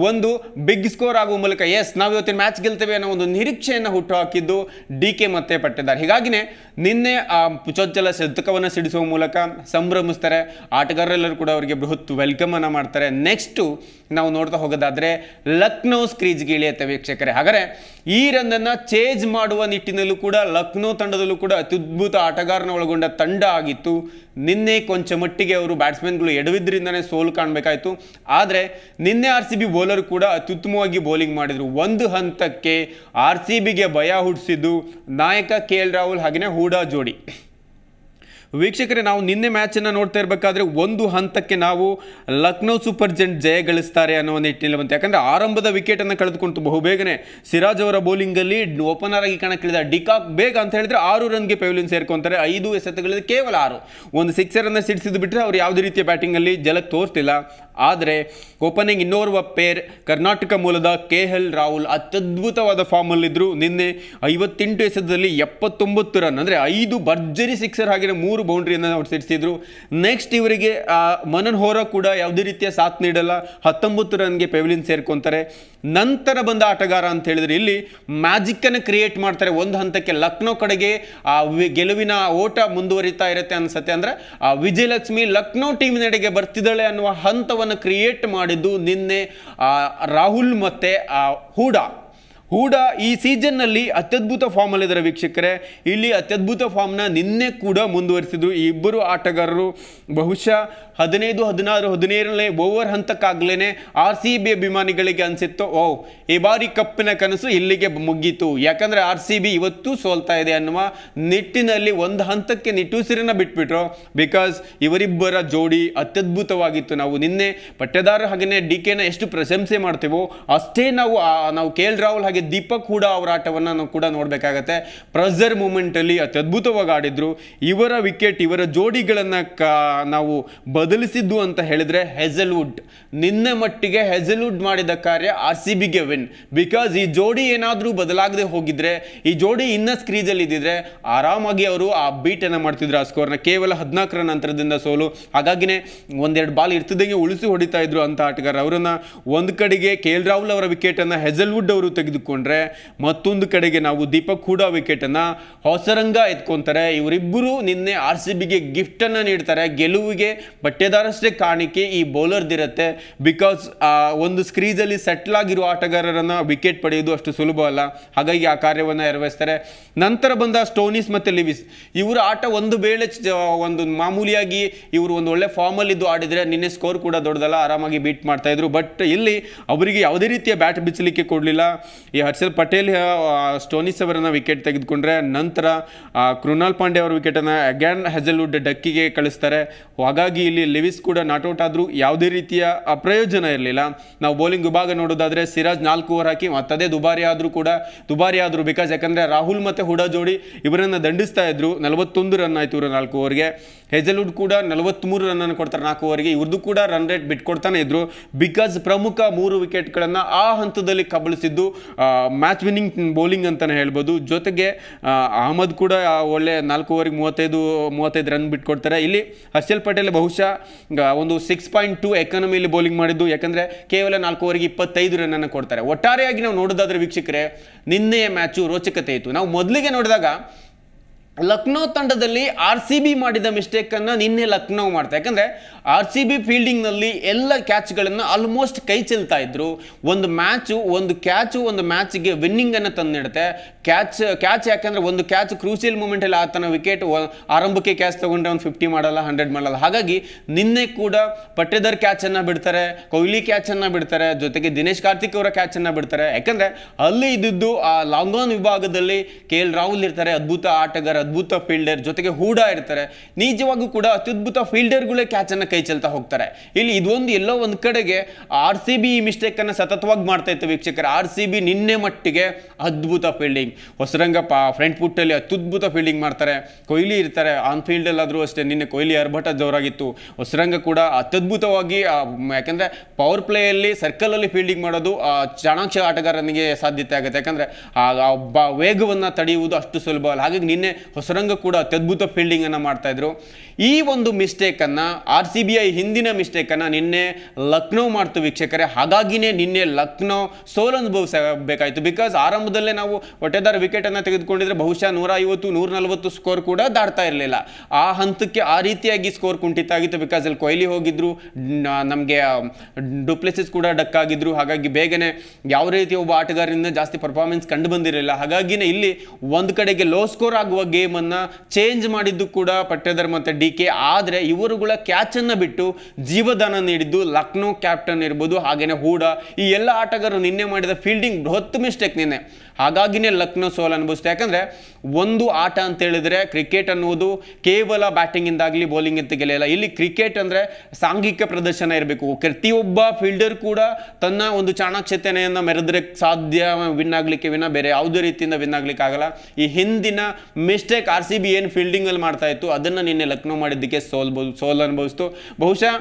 ಒಂದು ಬಿಗ್ ಸ್ಕೋರ್ ಆಗುವ ಮೂಲಕ ಎಸ್ ನಾವು ಇವತ್ತಿನ ಮ್ಯಾಚ್ ಗೆಲ್ತೇವೆ ಅನ್ನೋ ಒಂದು ನಿರೀಕ್ಷೆಯನ್ನು ಹುಟ್ಟು ಹಾಕಿದ್ದು ಡಿ ಕೆ ಮತ್ತೆ ಪಟ್ಟೆದಾರ್ ಹೀಗಾಗಿನೇ ನಿನ್ನೆ ಆ ಚೊಚ್ಚಲ ಶತಕವನ್ನು ಸಿಡಿಸುವ ಮೂಲಕ ಸಂಭ್ರಮಿಸ್ತಾರೆ ಆಟಗಾರರೆಲ್ಲರೂ ಕೂಡ ಅವರಿಗೆ ಬೃಹತ್ ವೆಲ್ಕಮ್ ಅನ್ನು ಮಾಡ್ತಾರೆ ನೆಕ್ಸ್ಟು ನಾವು ನೋಡ್ತಾ ಹೋಗೋದಾದರೆ ಲಕ್ನೋ ಸ್ಕ್ರೀಜ್ಗೆ ಇಳಿಯುತ್ತೆ ವೀಕ್ಷಕರೇ ಹಾಗಾದರೆ ಈ ರನ್ನನ್ನು ಚೇಂಜ್ ಮಾಡುವ ನಿಟ್ಟಿನಲ್ಲೂ ಕೂಡ ಲಕ್ನೋ ತಂಡದ ಭಾರತದಲ್ಲೂ ಕೂಡ ಅತ್ಯದ್ಭುತ ಆಟಗಾರನ ಒಳಗೊಂಡ ತಂಡ ಆಗಿತ್ತು ನಿನ್ನೆ ಕೊಂಚ ಮಟ್ಟಿಗೆ ಅವರು ಬ್ಯಾಟ್ಸ್ಮನ್ಗಳು ಎಡವಿದ್ರಿಂದನೇ ಸೋಲು ಕಾಣಬೇಕಾಯಿತು ಆದರೆ ನಿನ್ನೆ ಆರ್ ಸಿ ಬಿ ಬೌಲರ್ ಕೂಡ ಅತ್ಯುತ್ತಮವಾಗಿ ಬೌಲಿಂಗ್ ಮಾಡಿದರು ಒಂದು ಹಂತಕ್ಕೆ ಆರ್ ಸಿ ಬಿಗೆ ಭಯ ಹುಟ್ಟಿಸಿದ್ದು ನಾಯಕ ಕೆ ಎಲ್ ರಾಹುಲ್ ಹಾಗೆಯೇ ಹೂಡಾ ಜೋಡಿ ವೀಕ್ಷಕರೇ ನಾವು ನಿನ್ನೆ ಮ್ಯಾಚನ್ನು ನೋಡ್ತಾ ಇರಬೇಕಾದ್ರೆ ಒಂದು ಹಂತಕ್ಕೆ ನಾವು ಲಕ್ನೋ ಸೂಪರ್ ಜೆಂಟ್ ಜಯ ಗಳಿಸ್ತಾರೆ ಅನ್ನೋ ನಿಟ್ಟಿನಲ್ಲಿ ಬಂತು ಯಾಕಂದರೆ ಆರಂಭದ ವಿಕೆಟನ್ನು ಕಳೆದುಕೊಂಡು ಬೇಗನೆ ಸಿರಾಜ್ ಅವರ ಬೌಲಿಂಗಲ್ಲಿ ಓಪನರ್ ಆಗಿ ಕಣಕ್ಕಿಳಿದ ಡಿಕಾಕ್ ಬೇಗ ಅಂತ ಹೇಳಿದ್ರೆ ಆರು ರನ್ಗೆ ಪೆವಿಲಿಯನ್ ಸೇರ್ಕೊಂತಾರೆ ಐದು ಎಸೆತಗಳಲ್ಲಿ ಕೇವಲ ಆರು ಒಂದು ಸಿಕ್ಸರನ್ನು ಸಿಡಿಸಿದ್ದು ಬಿಟ್ಟರೆ ಅವರು ಯಾವುದೇ ರೀತಿಯ ಬ್ಯಾಟಿಂಗಲ್ಲಿ ಜಲಕ್ಕೆ ತೋರ್ತಿಲ್ಲ ಆದರೆ ಓಪನಿಂಗ್ ಇನ್ನೋರ್ವ ಪೇರ್ ಕರ್ನಾಟಕ ಮೂಲದ ಕೆ ಎಲ್ ರಾಹುಲ್ ಅತ್ಯದ್ಭುತವಾದ ಫಾರ್ಮಲ್ಲಿದ್ದರು ನಿನ್ನೆ ಐವತ್ತೆಂಟು ಎಸೆತದಲ್ಲಿ ಎಪ್ಪತ್ತೊಂಬತ್ತು ರನ್ ಅಂದರೆ ಐದು ಭರ್ಜರಿ ಸಿಕ್ಸರ್ ಹಾಗೆ ಮೂರು ಇವರು ಬೌಂಡ್ರಿಯನ್ನು ಅವ್ರು ಸಿಡಿಸಿದ್ರು ನೆಕ್ಸ್ಟ್ ಇವರಿಗೆ ಮನನ್ ಹೋರ ಕೂಡ ಯಾವುದೇ ರೀತಿಯ ಸಾಥ್ ನೀಡಲ್ಲ ಹತ್ತೊಂಬತ್ತು ರನ್ಗೆ ಪೆವಿಲಿನ್ ಸೇರ್ಕೊತಾರೆ ನಂತರ ಬಂದ ಆಟಗಾರ ಅಂತ ಹೇಳಿದ್ರೆ ಇಲ್ಲಿ ಮ್ಯಾಜಿಕ್ಕನ್ನು ಕ್ರಿಯೇಟ್ ಮಾಡ್ತಾರೆ ಒಂದು ಹಂತಕ್ಕೆ ಲಕ್ನೋ ಕಡೆಗೆ ಆ ಗೆಲುವಿನ ಓಟ ಮುಂದುವರಿತಾ ಇರುತ್ತೆ ಅನ್ಸುತ್ತೆ ಆ ವಿಜಯಲಕ್ಷ್ಮಿ ಲಕ್ನೋ ಟೀಮ್ ಟೀಮಿನೆಡೆಗೆ ಬರ್ತಿದ್ದಾಳೆ ಅನ್ನುವ ಹಂತವನ್ನು ಕ್ರಿಯೇಟ್ ಮಾಡಿದ್ದು ನಿನ್ನೆ ರಾಹುಲ್ ಮತ್ತು ಹೂಡಾ ಹೂಡಾ ಈ ಸೀಸನ್ನಲ್ಲಿ ಅತ್ಯದ್ಭುತ ಫಾರ್ಮಲ್ಲಿದ್ದಾರೆ ವೀಕ್ಷಕರೇ ಇಲ್ಲಿ ಅತ್ಯದ್ಭುತ ಫಾರ್ಮ್ನ ನಿನ್ನೆ ಕೂಡ ಮುಂದುವರಿಸಿದ್ರು ಈ ಇಬ್ಬರು ಆಟಗಾರರು ಬಹುಶಃ ಹದಿನೈದು ಹದಿನಾರು ಹದಿನೇಳನೇ ಓವರ್ ಹಂತಕ್ಕಾಗಲೇ ಆರ್ ಸಿ ಬಿ ಅಭಿಮಾನಿಗಳಿಗೆ ಅನಿಸಿತ್ತು ಓ ಈ ಬಾರಿ ಕಪ್ಪಿನ ಕನಸು ಇಲ್ಲಿಗೆ ಮುಗ್ಗಿತು ಯಾಕಂದರೆ ಆರ್ ಸಿ ಬಿ ಇವತ್ತು ಸೋಲ್ತಾ ಇದೆ ಅನ್ನುವ ನಿಟ್ಟಿನಲ್ಲಿ ಒಂದು ಹಂತಕ್ಕೆ ನಿಟ್ಟೂಸಿರನ್ನ ಬಿಟ್ಬಿಟ್ರು ಬಿಕಾಸ್ ಇವರಿಬ್ಬರ ಜೋಡಿ ಅತ್ಯದ್ಭುತವಾಗಿತ್ತು ನಾವು ನಿನ್ನೆ ಪಠ್ಯದಾರ ಹಾಗೆಯೇ ಡಿ ಕೆನ ಎಷ್ಟು ಪ್ರಶಂಸೆ ಮಾಡ್ತೇವೋ ಅಷ್ಟೇ ನಾವು ನಾವು ಕೆ ಎಲ್ ರಾಹುಲ್ ಹಾಗೆ ದೀಪಕ್ ಕೂಡ ಅವರ ಆಟವನ್ನು ನಾವು ಕೂಡ ನೋಡಬೇಕಾಗತ್ತೆ ಪ್ರೆಸರ್ ಮೂಮೆಂಟಲ್ಲಿ ಅತ್ಯದ್ಭುತವಾಗಿ ಆಡಿದ್ರು ಇವರ ವಿಕೆಟ್ ಇವರ ಜೋಡಿಗಳನ್ನು ಕಾ ನಾವು ಬದಲಿಸಿದ್ದು ಅಂತ ಹೇಳಿದ್ರೆ ಹೆಜಲ್ವುಡ್ ನಿನ್ನೆ ಮಟ್ಟಿಗೆ ಹೆಜಲ್ವುಡ್ ಮಾಡಿದ ಕಾರ್ಯ ಆರ್ ಸಿ ಬಿಗೆ ವಿನ್ ಬಿಕಾಸ್ ಈ ಜೋಡಿ ಏನಾದರೂ ಬದಲಾಗದೆ ಹೋಗಿದ್ರೆ ಈ ಜೋಡಿ ಇನ್ನೂ ಸ್ಕ್ರೀಜಲ್ಲಿ ಇದ್ದಿದ್ರೆ ಆರಾಮಾಗಿ ಅವರು ಆ ಬೀಟನ್ನು ಮಾಡ್ತಿದ್ರು ಆ ಸ್ಕೋರ್ನ ಕೇವಲ ಹದಿನಾಲ್ಕರ ನಂತರದಿಂದ ಸೋಲು ಹಾಗಾಗಿನೇ ಒಂದೆರಡು ಬಾಲ್ ಇರ್ತಿದ್ದಂಗೆ ಉಳಿಸಿ ಹೊಡಿತಾ ಇದ್ರು ಅಂತ ಆಟಗಾರ ಅವರನ್ನು ಒಂದು ಕಡೆಗೆ ಕೆ ಎಲ್ ರಾಹುಲ್ ಅವರ ವಿಕೆಟನ್ನು ಹೆಜಲ್ವುಡ್ ಅವರು ತೆಗೆದುಕೊಂಡು ಮತ್ತೊಂದು ಕಡೆಗೆ ನಾವು ದೀಪಕ್ ಕೂಡ ವಿಕೆಟನ್ನು ಹೊಸರಂಗ ಎತ್ಕೊತಾರೆ ಇವರಿಬ್ಬರು ನಿನ್ನೆ ಆರ್ ಸಿ ಬಿಗೆ ಗಿಫ್ಟನ್ನು ನೀಡ್ತಾರೆ ಗೆಲುವಿಗೆ ಬಟ್ಟೆದಾರಷ್ಟೇ ಕಾಣಿಕೆ ಈ ಬೌಲರ್ದಿರುತ್ತೆ ಬಿಕಾಸ್ ಒಂದು ಸ್ಕ್ರೀಸಲ್ಲಿ ಸೆಟ್ಲ್ ಆಗಿರುವ ಆಟಗಾರರನ್ನು ವಿಕೆಟ್ ಪಡೆಯೋದು ಅಷ್ಟು ಸುಲಭ ಅಲ್ಲ ಹಾಗಾಗಿ ಆ ಕಾರ್ಯವನ್ನು ನೆರವೇರಿಸ್ತಾರೆ ನಂತರ ಬಂದ ಸ್ಟೋನಿಸ್ ಮತ್ತು ಲಿವಿಸ್ ಇವರ ಆಟ ಒಂದು ವೇಳೆ ಒಂದು ಮಾಮೂಲಿಯಾಗಿ ಇವರು ಒಂದು ಒಳ್ಳೆ ಫಾರ್ಮಲ್ಲಿದ್ದು ಆಡಿದರೆ ನಿನ್ನೆ ಸ್ಕೋರ್ ಕೂಡ ದೊಡ್ಡದಲ್ಲ ಆರಾಮಾಗಿ ಬೀಟ್ ಮಾಡ್ತಾಯಿದ್ರು ಬಟ್ ಇಲ್ಲಿ ಅವರಿಗೆ ಯಾವುದೇ ರೀತಿಯ ಬ್ಯಾಟ್ ಬಿಚ್ಚಲಿಕ್ಕೆ ಕೊಡಲಿಲ್ಲ ಹರ್ಷಲ್ ಪಟೇಲ್ ಸ್ಟೋನಿಸ್ ಅವರನ್ನು ವಿಕೆಟ್ ತೆಗೆದುಕೊಂಡ್ರೆ ನಂತರ ಕೃನಾಲ್ ಪಾಂಡೆ ಅವರ ವಿಕೆಟನ್ನು ಅಗ್ಯಾನ್ ಹೆಜಲ್ವುಡ್ ಡಕ್ಕಿಗೆ ಕಳಿಸ್ತಾರೆ ಹಾಗಾಗಿ ಇಲ್ಲಿ ಲಿವಿಸ್ ಕೂಡ ನಾಟ್ ಔಟ್ ಆದರೂ ಯಾವುದೇ ರೀತಿಯ ಪ್ರಯೋಜನ ಇರಲಿಲ್ಲ ನಾವು ಬೌಲಿಂಗ್ ವಿಭಾಗ ನೋಡೋದಾದರೆ ಸಿರಾಜ್ ನಾಲ್ಕು ಓವರ್ ಹಾಕಿ ಮತ್ತದೇ ದುಬಾರಿ ಆದರೂ ಕೂಡ ದುಬಾರಿ ಆದರೂ ಬಿಕಾಸ್ ಯಾಕಂದರೆ ರಾಹುಲ್ ಮತ್ತು ಹುಡಾ ಜೋಡಿ ಇವರನ್ನು ದಂಡಿಸ್ತಾ ಇದ್ರು ನಲವತ್ತೊಂದು ರನ್ ಆಯಿತು ಇವರು ನಾಲ್ಕು ಓವರ್ಗೆ ಹೆಜಲ್ವುಡ್ ಕೂಡ ನಲವತ್ತ್ಮೂರು ರನ್ನನ್ನು ಕೊಡ್ತಾರೆ ನಾಲ್ಕು ಓವರ್ಗೆ ಇವ್ರದ್ದು ಕೂಡ ರನ್ ರೇಟ್ ಬಿಟ್ಕೊಡ್ತಾನೆ ಇದ್ರು ಬಿಕಾಸ್ ಪ್ರಮುಖ ಮೂರು ವಿಕೆಟ್ಗಳನ್ನು ಆ ಹಂತದಲ್ಲಿ ಕಬಳಿಸಿದ್ದು ಮ್ಯಾಚ್ ವಿನ್ನಿಂಗ್ ಬೌಲಿಂಗ್ ಅಂತಲೇ ಹೇಳ್ಬೋದು ಜೊತೆಗೆ ಅಹಮದ್ ಕೂಡ ಒಳ್ಳೆ ನಾಲ್ಕೂವರೆಗೆ ಮೂವತ್ತೈದು ಮೂವತ್ತೈದು ರನ್ ಬಿಟ್ಕೊಡ್ತಾರೆ ಇಲ್ಲಿ ಹರ್ಷಲ್ ಪಟೇಲ್ ಬಹುಶಃ ಒಂದು ಸಿಕ್ಸ್ ಪಾಯಿಂಟ್ ಟು ಎಕಾನಮಿಯಲ್ಲಿ ಬೌಲಿಂಗ್ ಮಾಡಿದ್ದು ಯಾಕಂದರೆ ಕೇವಲ ನಾಲ್ಕು ಓವರ್ಗೆ ಇಪ್ಪತ್ತೈದು ರನ್ನನ್ನು ಕೊಡ್ತಾರೆ ಒಟ್ಟಾರೆಯಾಗಿ ನಾವು ನೋಡೋದಾದ್ರೆ ವೀಕ್ಷಕರೇ ನಿನ್ನೆಯ ಮ್ಯಾಚು ರೋಚಕತೆ ಇತ್ತು ನಾವು ಮೊದಲಿಗೆ ನೋಡಿದಾಗ ಲಕ್ನೋ ತಂಡದಲ್ಲಿ ಆರ್ ಸಿ ಬಿ ಮಾಡಿದ ಮಿಸ್ಟೇಕನ್ನು ನಿನ್ನೆ ಲಕ್ನೋ ಮಾಡ್ತಾ ಯಾಕಂದರೆ ಆರ್ ಸಿ ಬಿ ಫೀಲ್ಡಿಂಗ್ನಲ್ಲಿ ಎಲ್ಲ ಕ್ಯಾಚ್ಗಳನ್ನು ಆಲ್ಮೋಸ್ಟ್ ಕೈ ಚೆಲ್ತಾ ಇದ್ರು ಒಂದು ಮ್ಯಾಚು ಒಂದು ಕ್ಯಾಚು ಒಂದು ಮ್ಯಾಚಿಗೆ ವಿನ್ನಿಂಗನ್ನು ತಂದಿಡುತ್ತೆ ಕ್ಯಾಚ್ ಕ್ಯಾಚ್ ಯಾಕಂದರೆ ಒಂದು ಕ್ಯಾಚ್ ಕ್ರೂಸಿಯಲ್ ಮೂಮೆಂಟಲ್ಲಿ ಆತನ ವಿಕೆಟ್ ಆರಂಭಕ್ಕೆ ಕ್ಯಾಚ್ ತಗೊಂಡ್ರೆ ಒಂದು ಫಿಫ್ಟಿ ಮಾಡಲ್ಲ ಹಂಡ್ರೆಡ್ ಮಾಡಲ್ಲ ಹಾಗಾಗಿ ನಿನ್ನೆ ಕೂಡ ಪಟ್ಟೇದರ್ ಕ್ಯಾಚನ್ನು ಬಿಡ್ತಾರೆ ಕೊಹ್ಲಿ ಕ್ಯಾಚನ್ನು ಬಿಡ್ತಾರೆ ಜೊತೆಗೆ ದಿನೇಶ್ ಕಾರ್ತಿಕ್ ಅವರ ಕ್ಯಾಚನ್ನು ಬಿಡ್ತಾರೆ ಯಾಕಂದರೆ ಅಲ್ಲಿ ಇದ್ದಿದ್ದು ಆ ಆನ್ ವಿಭಾಗದಲ್ಲಿ ಕೆ ಎಲ್ ರಾಹುಲ್ ಇರ್ತಾರೆ ಅದ್ಭುತ ಆಟಗಾರ ಅದ್ಭುತ ಫೀಲ್ಡರ್ ಜೊತೆಗೆ ಹೂಡಾ ಇರ್ತಾರೆ ನಿಜವಾಗೂ ಕೂಡ ಅತ್ಯದ್ಭುತ ಫೀಲ್ಡರ್ಗಳೇ ಕ್ಯಾಚನ್ನು ಕೈ ಚೆಲ್ತಾ ಹೋಗ್ತಾರೆ ಇಲ್ಲಿ ಇದೊಂದು ಎಲ್ಲೋ ಒಂದು ಕಡೆಗೆ ಆರ್ ಸಿ ಬಿ ಈ ಮಿಸ್ಟೇಕನ್ನು ಸತತವಾಗಿ ಮಾಡ್ತಾ ಇತ್ತು ವೀಕ್ಷಕರ ಆರ್ ಸಿ ಬಿ ನಿನ್ನೆ ಮಟ್ಟಿಗೆ ಅದ್ಭುತ ಫೀಲ್ಡಿಂಗ್ ಹೊಸರಂಗಪ್ಪ ಫ್ರಂಟ್ ಪುಟ್ಟಲ್ಲಿ ಅತ್ಯದ್ಭುತ ಫೀಲ್ಡಿಂಗ್ ಮಾಡ್ತಾರೆ ಕೊಹ್ಲಿ ಇರ್ತಾರೆ ಆನ್ ಫೀಲ್ಡಲ್ಲಾದರೂ ಅಷ್ಟೇ ನಿನ್ನೆ ಕೊಹ್ಲಿ ಅರ್ಭಟ ಜೋರಾಗಿತ್ತು ಹೊಸರಂಗ ಕೂಡ ಅತ್ಯದ್ಭುತವಾಗಿ ಯಾಕೆಂದರೆ ಪವರ್ ಪ್ಲೇಯಲ್ಲಿ ಸರ್ಕಲಲ್ಲಿ ಫೀಲ್ಡಿಂಗ್ ಮಾಡೋದು ಚಾಣಾಕ್ಷ ಆಟಗಾರನಿಗೆ ಸಾಧ್ಯತೆ ಆಗುತ್ತೆ ಯಾಕಂದರೆ ಆ ವೇಗವನ್ನು ತಡೆಯುವುದು ಅಷ್ಟು ಸುಲಭ ಅಲ್ಲ ಹಾಗಾಗಿ ನಿನ್ನೆ ಹೊಸರಂಗ ಕೂಡ ಅತ್ಯದ್ಭುತ ಫೀಲ್ಡಿಂಗನ್ನು ಮಾಡ್ತಾಯಿದ್ರು ಈ ಒಂದು ಮಿಸ್ಟೇಕನ್ನು ಆರ್ ಸಿ ಬಿ ಐ ಹಿಂದಿನ ಮಿಸ್ಟೇಕನ್ನು ನಿನ್ನೆ ಲಕ್ನೋ ಮಾಡ್ತು ವೀಕ್ಷಕರೇ ಹಾಗಾಗಿನೇ ನಿನ್ನೆ ಲಕ್ನೋ ಅನುಭವಿಸಬೇಕಾಯಿತು ಬಿಕಾಸ್ ಆರಂಭದಲ್ಲೇ ನಾವು ಒಟ್ಟೆದಾರ ವಿಕೆಟನ್ನು ತೆಗೆದುಕೊಂಡಿದ್ರೆ ಬಹುಶಃ ನೂರ ಐವತ್ತು ನೂರ ನಲವತ್ತು ಸ್ಕೋರ್ ಕೂಡ ದಾಟ್ತಾ ಇರಲಿಲ್ಲ ಆ ಹಂತಕ್ಕೆ ಆ ರೀತಿಯಾಗಿ ಸ್ಕೋರ್ ಕುಂಠಿತ ಬಿಕಾಸ್ ಅಲ್ಲಿ ಕೊಹ್ಲಿ ಹೋಗಿದ್ರು ನಮಗೆ ಡುಪ್ಲೆಸಿಸ್ ಕೂಡ ಡಕ್ ಆಗಿದ್ರು ಹಾಗಾಗಿ ಬೇಗನೆ ಯಾವ ರೀತಿ ಒಬ್ಬ ಆಟಗಾರರಿಂದ ಜಾಸ್ತಿ ಪರ್ಫಾರ್ಮೆನ್ಸ್ ಕಂಡು ಬಂದಿರಲಿಲ್ಲ ಹಾಗಾಗಿನೇ ಇಲ್ಲಿ ಒಂದು ಕಡೆಗೆ ಲೋ ಸ್ಕೋರ್ ಆಗುವ ಗೇಮನ್ನು ಚೇಂಜ್ ಮಾಡಿದ್ದು ಕೂಡ ಪಟ್ಟೇದರ್ ಮತ್ತು ಡಿ ಕೆ ಆದರೆ ಇವರುಗಳ ಕ್ಯಾಚನ್ನು ಬಿಟ್ಟು ಜೀವದಾನ ನೀಡಿದ್ದು ಲಕ್ನೋ ಕ್ಯಾಪ್ಟನ್ ಇರ್ಬೋದು ಹಾಗೆಯೇ ಹೂಡಾ ಈ ಎಲ್ಲ ಆಟಗಾರರು ನಿನ್ನೆ ಮಾಡಿದ ಫೀಲ್ಡಿಂಗ್ ಬೃಹತ್ ಮಿಸ್ಟೇಕ್ ನಿನ್ನೆ ಹಾಗಾಗಿನೇ ಲಕ್ನೋ ಸೋಲ್ ಅನುಭವಿಸ್ತು ಯಾಕಂದರೆ ಒಂದು ಆಟ ಅಂತ ಹೇಳಿದರೆ ಕ್ರಿಕೆಟ್ ಅನ್ನುವುದು ಕೇವಲ ಬ್ಯಾಟಿಂಗಿಂದಾಗಲಿ ಬೌಲಿಂಗ್ ಅಂತ ಗೆಲೆಯಲ್ಲ ಇಲ್ಲಿ ಕ್ರಿಕೆಟ್ ಅಂದರೆ ಸಾಂಘಿಕ ಪ್ರದರ್ಶನ ಇರಬೇಕು ಪ್ರತಿಯೊಬ್ಬ ಫೀಲ್ಡರ್ ಕೂಡ ತನ್ನ ಒಂದು ಚಾಣಾಕ್ಷತೆಯನ್ನು ಮೆರೆದ್ರೆ ಸಾಧ್ಯ ವಿನ್ ಆಗಲಿಕ್ಕೆ ವಿನ ಬೇರೆ ಯಾವುದೇ ರೀತಿಯಿಂದ ವಿನ್ ಆಗ್ಲಿಕ್ಕೆ ಆಗಲ್ಲ ಈ ಹಿಂದಿನ ಮಿಸ್ಟೇಕ್ ಆರ್ ಸಿ ಬಿ ಏನು ಫೀಲ್ಡಿಂಗಲ್ಲಿ ಮಾಡ್ತಾ ಇತ್ತು ಅದನ್ನು ನಿನ್ನೆ ಲಕ್ನೋ ಮಾಡಿದ್ದಕ್ಕೆ ಸೋಲ್ಬೋದು ಸೋಲ್ ಅನುಭವಿಸ್ತು ಬಹುಶಃ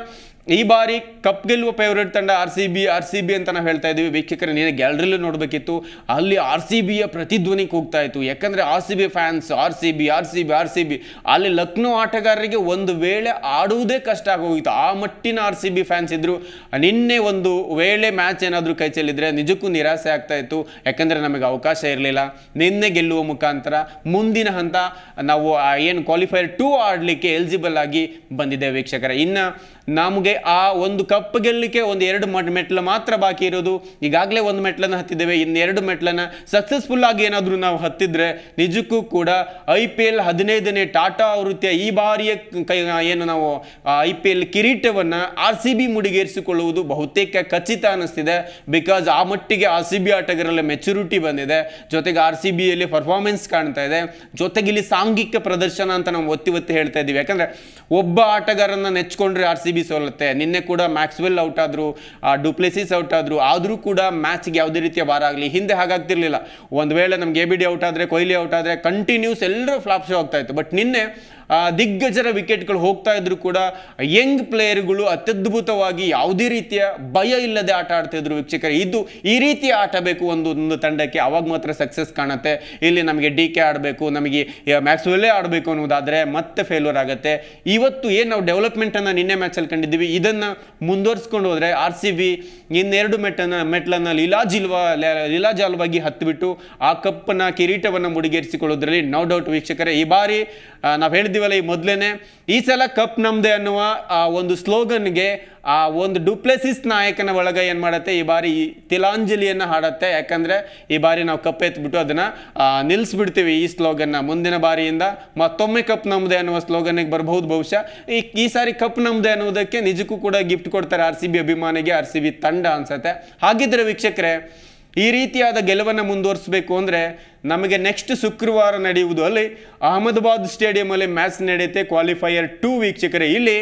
ಈ ಬಾರಿ ಕಪ್ ಗೆಲ್ಲುವ ಫೇವ್ರೇಟ್ ತಂಡ R C B R C B ಅಂತ ನಾವು ಹೇಳ್ತಾ ಇದ್ದೀವಿ ವೀಕ್ಷಕರೇ ನೀನು ಗ್ಯಾಲರಿಲೂ ನೋಡಬೇಕಿತ್ತು ಅಲ್ಲಿ ಆರ್ ಸಿ ಬಿಯ ಪ್ರತಿಧ್ವನಿ ಕೂಗ್ತಾ ಇತ್ತು ಯಾಕಂದರೆ R C B fans R C B R C B R C B ಅಲ್ಲಿ ಲಕ್ನೋ ಆಟಗಾರರಿಗೆ ಒಂದು ವೇಳೆ ಆಡುವುದೇ ಕಷ್ಟ ಆಗೋಗಿತ್ತು ಆ ಮಟ್ಟಿನ ಆರ್ ಸಿ ಬಿ ಫ್ಯಾನ್ಸ್ ಇದ್ದರು ನಿನ್ನೆ ಒಂದು ವೇಳೆ ಮ್ಯಾಚ್ ಏನಾದರೂ ಕೈ ನಿಜಕ್ಕೂ ನಿರಾಸೆ ಆಗ್ತಾ ಇತ್ತು ಯಾಕಂದರೆ ನಮಗೆ ಅವಕಾಶ ಇರಲಿಲ್ಲ ನಿನ್ನೆ ಗೆಲ್ಲುವ ಮುಖಾಂತರ ಮುಂದಿನ ಹಂತ ನಾವು ಏನು ಕ್ವಾಲಿಫೈರ್ ಟೂ ಆಡಲಿಕ್ಕೆ ಎಲಿಜಿಬಲ್ ಆಗಿ ಬಂದಿದೆ ವೀಕ್ಷಕರ ಇನ್ನು ನಮಗೆ ಆ ಒಂದು ಕಪ್ ಗೆಲ್ಲಲಿಕ್ಕೆ ಒಂದು ಎರಡು ಮೆಟ್ಲು ಮಾತ್ರ ಬಾಕಿ ಇರೋದು ಈಗಾಗಲೇ ಒಂದು ಮೆಟ್ಲನ್ನು ಹತ್ತಿದ್ದೇವೆ ಇನ್ನೆರಡು ಮೆಟ್ಲನ್ನು ಸಕ್ಸಸ್ಫುಲ್ ಆಗಿ ಏನಾದರೂ ನಾವು ಹತ್ತಿದ್ರೆ ನಿಜಕ್ಕೂ ಕೂಡ ಐ ಪಿ ಎಲ್ ಹದಿನೈದನೇ ಟಾಟಾ ಆವೃತ್ತಿಯ ಈ ಬಾರಿಯ ಕೈ ಏನು ನಾವು ಐ ಪಿ ಎಲ್ ಕಿರೀಟವನ್ನು ಆರ್ ಸಿ ಬಿ ಮುಡಿಗೇರಿಸಿಕೊಳ್ಳುವುದು ಬಹುತೇಕ ಖಚಿತ ಅನ್ನಿಸ್ತಿದೆ ಬಿಕಾಸ್ ಆ ಮಟ್ಟಿಗೆ ಆರ್ ಸಿ ಬಿ ಆಟಗಾರರಲ್ಲಿ ಮೆಚುರಿಟಿ ಬಂದಿದೆ ಜೊತೆಗೆ ಆರ್ ಸಿ ಬಿಯಲ್ಲಿ ಪರ್ಫಾರ್ಮೆನ್ಸ್ ಕಾಣ್ತಾ ಇದೆ ಜೊತೆಗೆ ಇಲ್ಲಿ ಸಾಂಘಿಕ ಪ್ರದರ್ಶನ ಅಂತ ನಾವು ಒತ್ತಿ ಒತ್ತಿ ಹೇಳ್ತಾ ಇದ್ದೀವಿ ಯಾಕಂದರೆ ಒಬ್ಬ ಆಟಗಾರನ ನೆಚ್ಚಿಕೊಂಡ್ರೆ ಆರ್ ಸಿ ಬಿ ಸೋಲುತ್ತೆ ನಿನ್ನೆ ಕೂಡ ಮ್ಯಾಕ್ಸ್ವೆಲ್ ಔಟ್ ಆದರು ಡುಪ್ಲೆಸಿಸ್ ಔಟ್ ಆದರು ಆದರೂ ಕೂಡ ಮ್ಯಾಚ್ಗೆ ಯಾವುದೇ ರೀತಿಯ ವಾರ ಆಗಲಿ ಹಿಂದೆ ಹಾಗಾಗ್ತಿರ್ಲಿಲ್ಲ ಒಂದು ವೇಳೆ ನಮ್ಗೆ ಎ ಬಿ ಡಿ ಔಟ್ ಆದರೆ ಕೊಹ್ಲಿ ಔಟ್ ಆದರೆ ಕಂಟಿನ್ಯೂಸ್ ಎಲ್ಲರೂ ಫ್ಲಾಪ್ ಶೋ ಆಗ್ತಾ ಇತ್ತು ಬಟ್ ನಿನ್ನೆ ದಿಗ್ಗಜರ ವಿಕೆಟ್ಗಳು ಹೋಗ್ತಾ ಇದ್ರು ಕೂಡ ಯಂಗ್ ಪ್ಲೇಯರ್ಗಳು ಅತ್ಯದ್ಭುತವಾಗಿ ಯಾವುದೇ ರೀತಿಯ ಭಯ ಇಲ್ಲದೆ ಆಟ ಆಡ್ತಾ ಇದ್ರು ಇದು ಈ ರೀತಿ ಆಟ ಬೇಕು ಒಂದು ಒಂದು ತಂಡಕ್ಕೆ ಅವಾಗ ಮಾತ್ರ ಸಕ್ಸಸ್ ಕಾಣುತ್ತೆ ಇಲ್ಲಿ ನಮಗೆ ಡಿ ಕೆ ಆಡಬೇಕು ನಮಗೆ ಮ್ಯಾಕ್ಸ್ವೆಲ್ಲೇ ಆಡಬೇಕು ಅನ್ನೋದಾದರೆ ಮತ್ತೆ ಫೇಲ್ಯೂರ್ ಆಗುತ್ತೆ ಇವತ್ತು ಏನು ನಾವು ಡೆವಲಪ್ಮೆಂಟನ್ನು ನಿನ್ನೆ ಮ್ಯಾಚಲ್ಲಿ ಕಂಡಿದ್ದೀವಿ ಇದನ್ನು ಮುಂದುವರ್ಸ್ಕೊಂಡು ಹೋದರೆ ಆರ್ ಸಿ ಬಿ ಇನ್ನೆರಡು ಮೆಟ್ಟನ್ನು ಮೆಟ್ಲನ್ನು ಲೀಲಾಜಿಲ್ವಾ ಲೀಲಾಜಾಲವಾಗಿ ಹತ್ತಿಬಿಟ್ಟು ಆ ಕಪ್ಪನ್ನು ಕಿರೀಟವನ್ನು ಮುಡಿಗೇರಿಸಿಕೊಳ್ಳೋದ್ರಲ್ಲಿ ನೋ ಡೌಟ್ ವೀಕ್ಷಕರೇ ಈ ಬಾರಿ ನಾವು ಹೇಳಿದ್ದೀವಲ್ಲ ಈ ಮೊದಲೇ ಈ ಸಲ ಕಪ್ ನಮ್ಮದೇ ಅನ್ನುವ ಆ ಒಂದು ಸ್ಲೋಗನ್ಗೆ ಆ ಒಂದು ಡುಪ್ಲೆಸಿಸ್ ನಾಯಕನ ಒಳಗ ಏನು ಮಾಡುತ್ತೆ ಈ ಬಾರಿ ತಿಲಾಂಜಲಿಯನ್ನು ಹಾಡುತ್ತೆ ಯಾಕಂದರೆ ಈ ಬಾರಿ ನಾವು ಕಪ್ ಎತ್ಬಿಟ್ಟು ಅದನ್ನು ನಿಲ್ಲಿಸ್ಬಿಡ್ತೀವಿ ಈ ಸ್ಲೋಗನ್ನ ಮುಂದಿನ ಬಾರಿಯಿಂದ ಮತ್ತೊಮ್ಮೆ ಕಪ್ ನಮ್ಮದೇ ಅನ್ನುವ ಸ್ಲೋಗನ್ಗೆ ಬರಬಹುದು ಬಹುಶಃ ಈ ಈ ಸಾರಿ ಕಪ್ ನಮ್ಮದೆ ಅನ್ನುವುದಕ್ಕೆ ನಿಜಕ್ಕೂ ಕೂಡ ಗಿಫ್ಟ್ ಕೊಡ್ತಾರೆ ಆರ್ ಸಿ ಬಿ ಅಭಿಮಾನಿಗೆ ಆರ್ ಸಿ ಬಿ ತಂಡ ಅನ್ಸತ್ತೆ ಹಾಗಿದ್ರೆ ವೀಕ್ಷಕರೇ ಈ ರೀತಿಯಾದ ಗೆಲುವನ್ನು ಮುಂದುವರಿಸಬೇಕು ಅಂದರೆ ನಮಗೆ ನೆಕ್ಸ್ಟ್ ಶುಕ್ರವಾರ ನಡೆಯುವುದು ಅಲ್ಲಿ ಅಹಮದಾಬಾದ್ ಸ್ಟೇಡಿಯಮಲ್ಲಿ ಮ್ಯಾಚ್ ನಡೆಯುತ್ತೆ ಕ್ವಾಲಿಫೈಯರ್ ಟೂ ವೀಕ್ಷಕರೇ ಇಲ್ಲಿ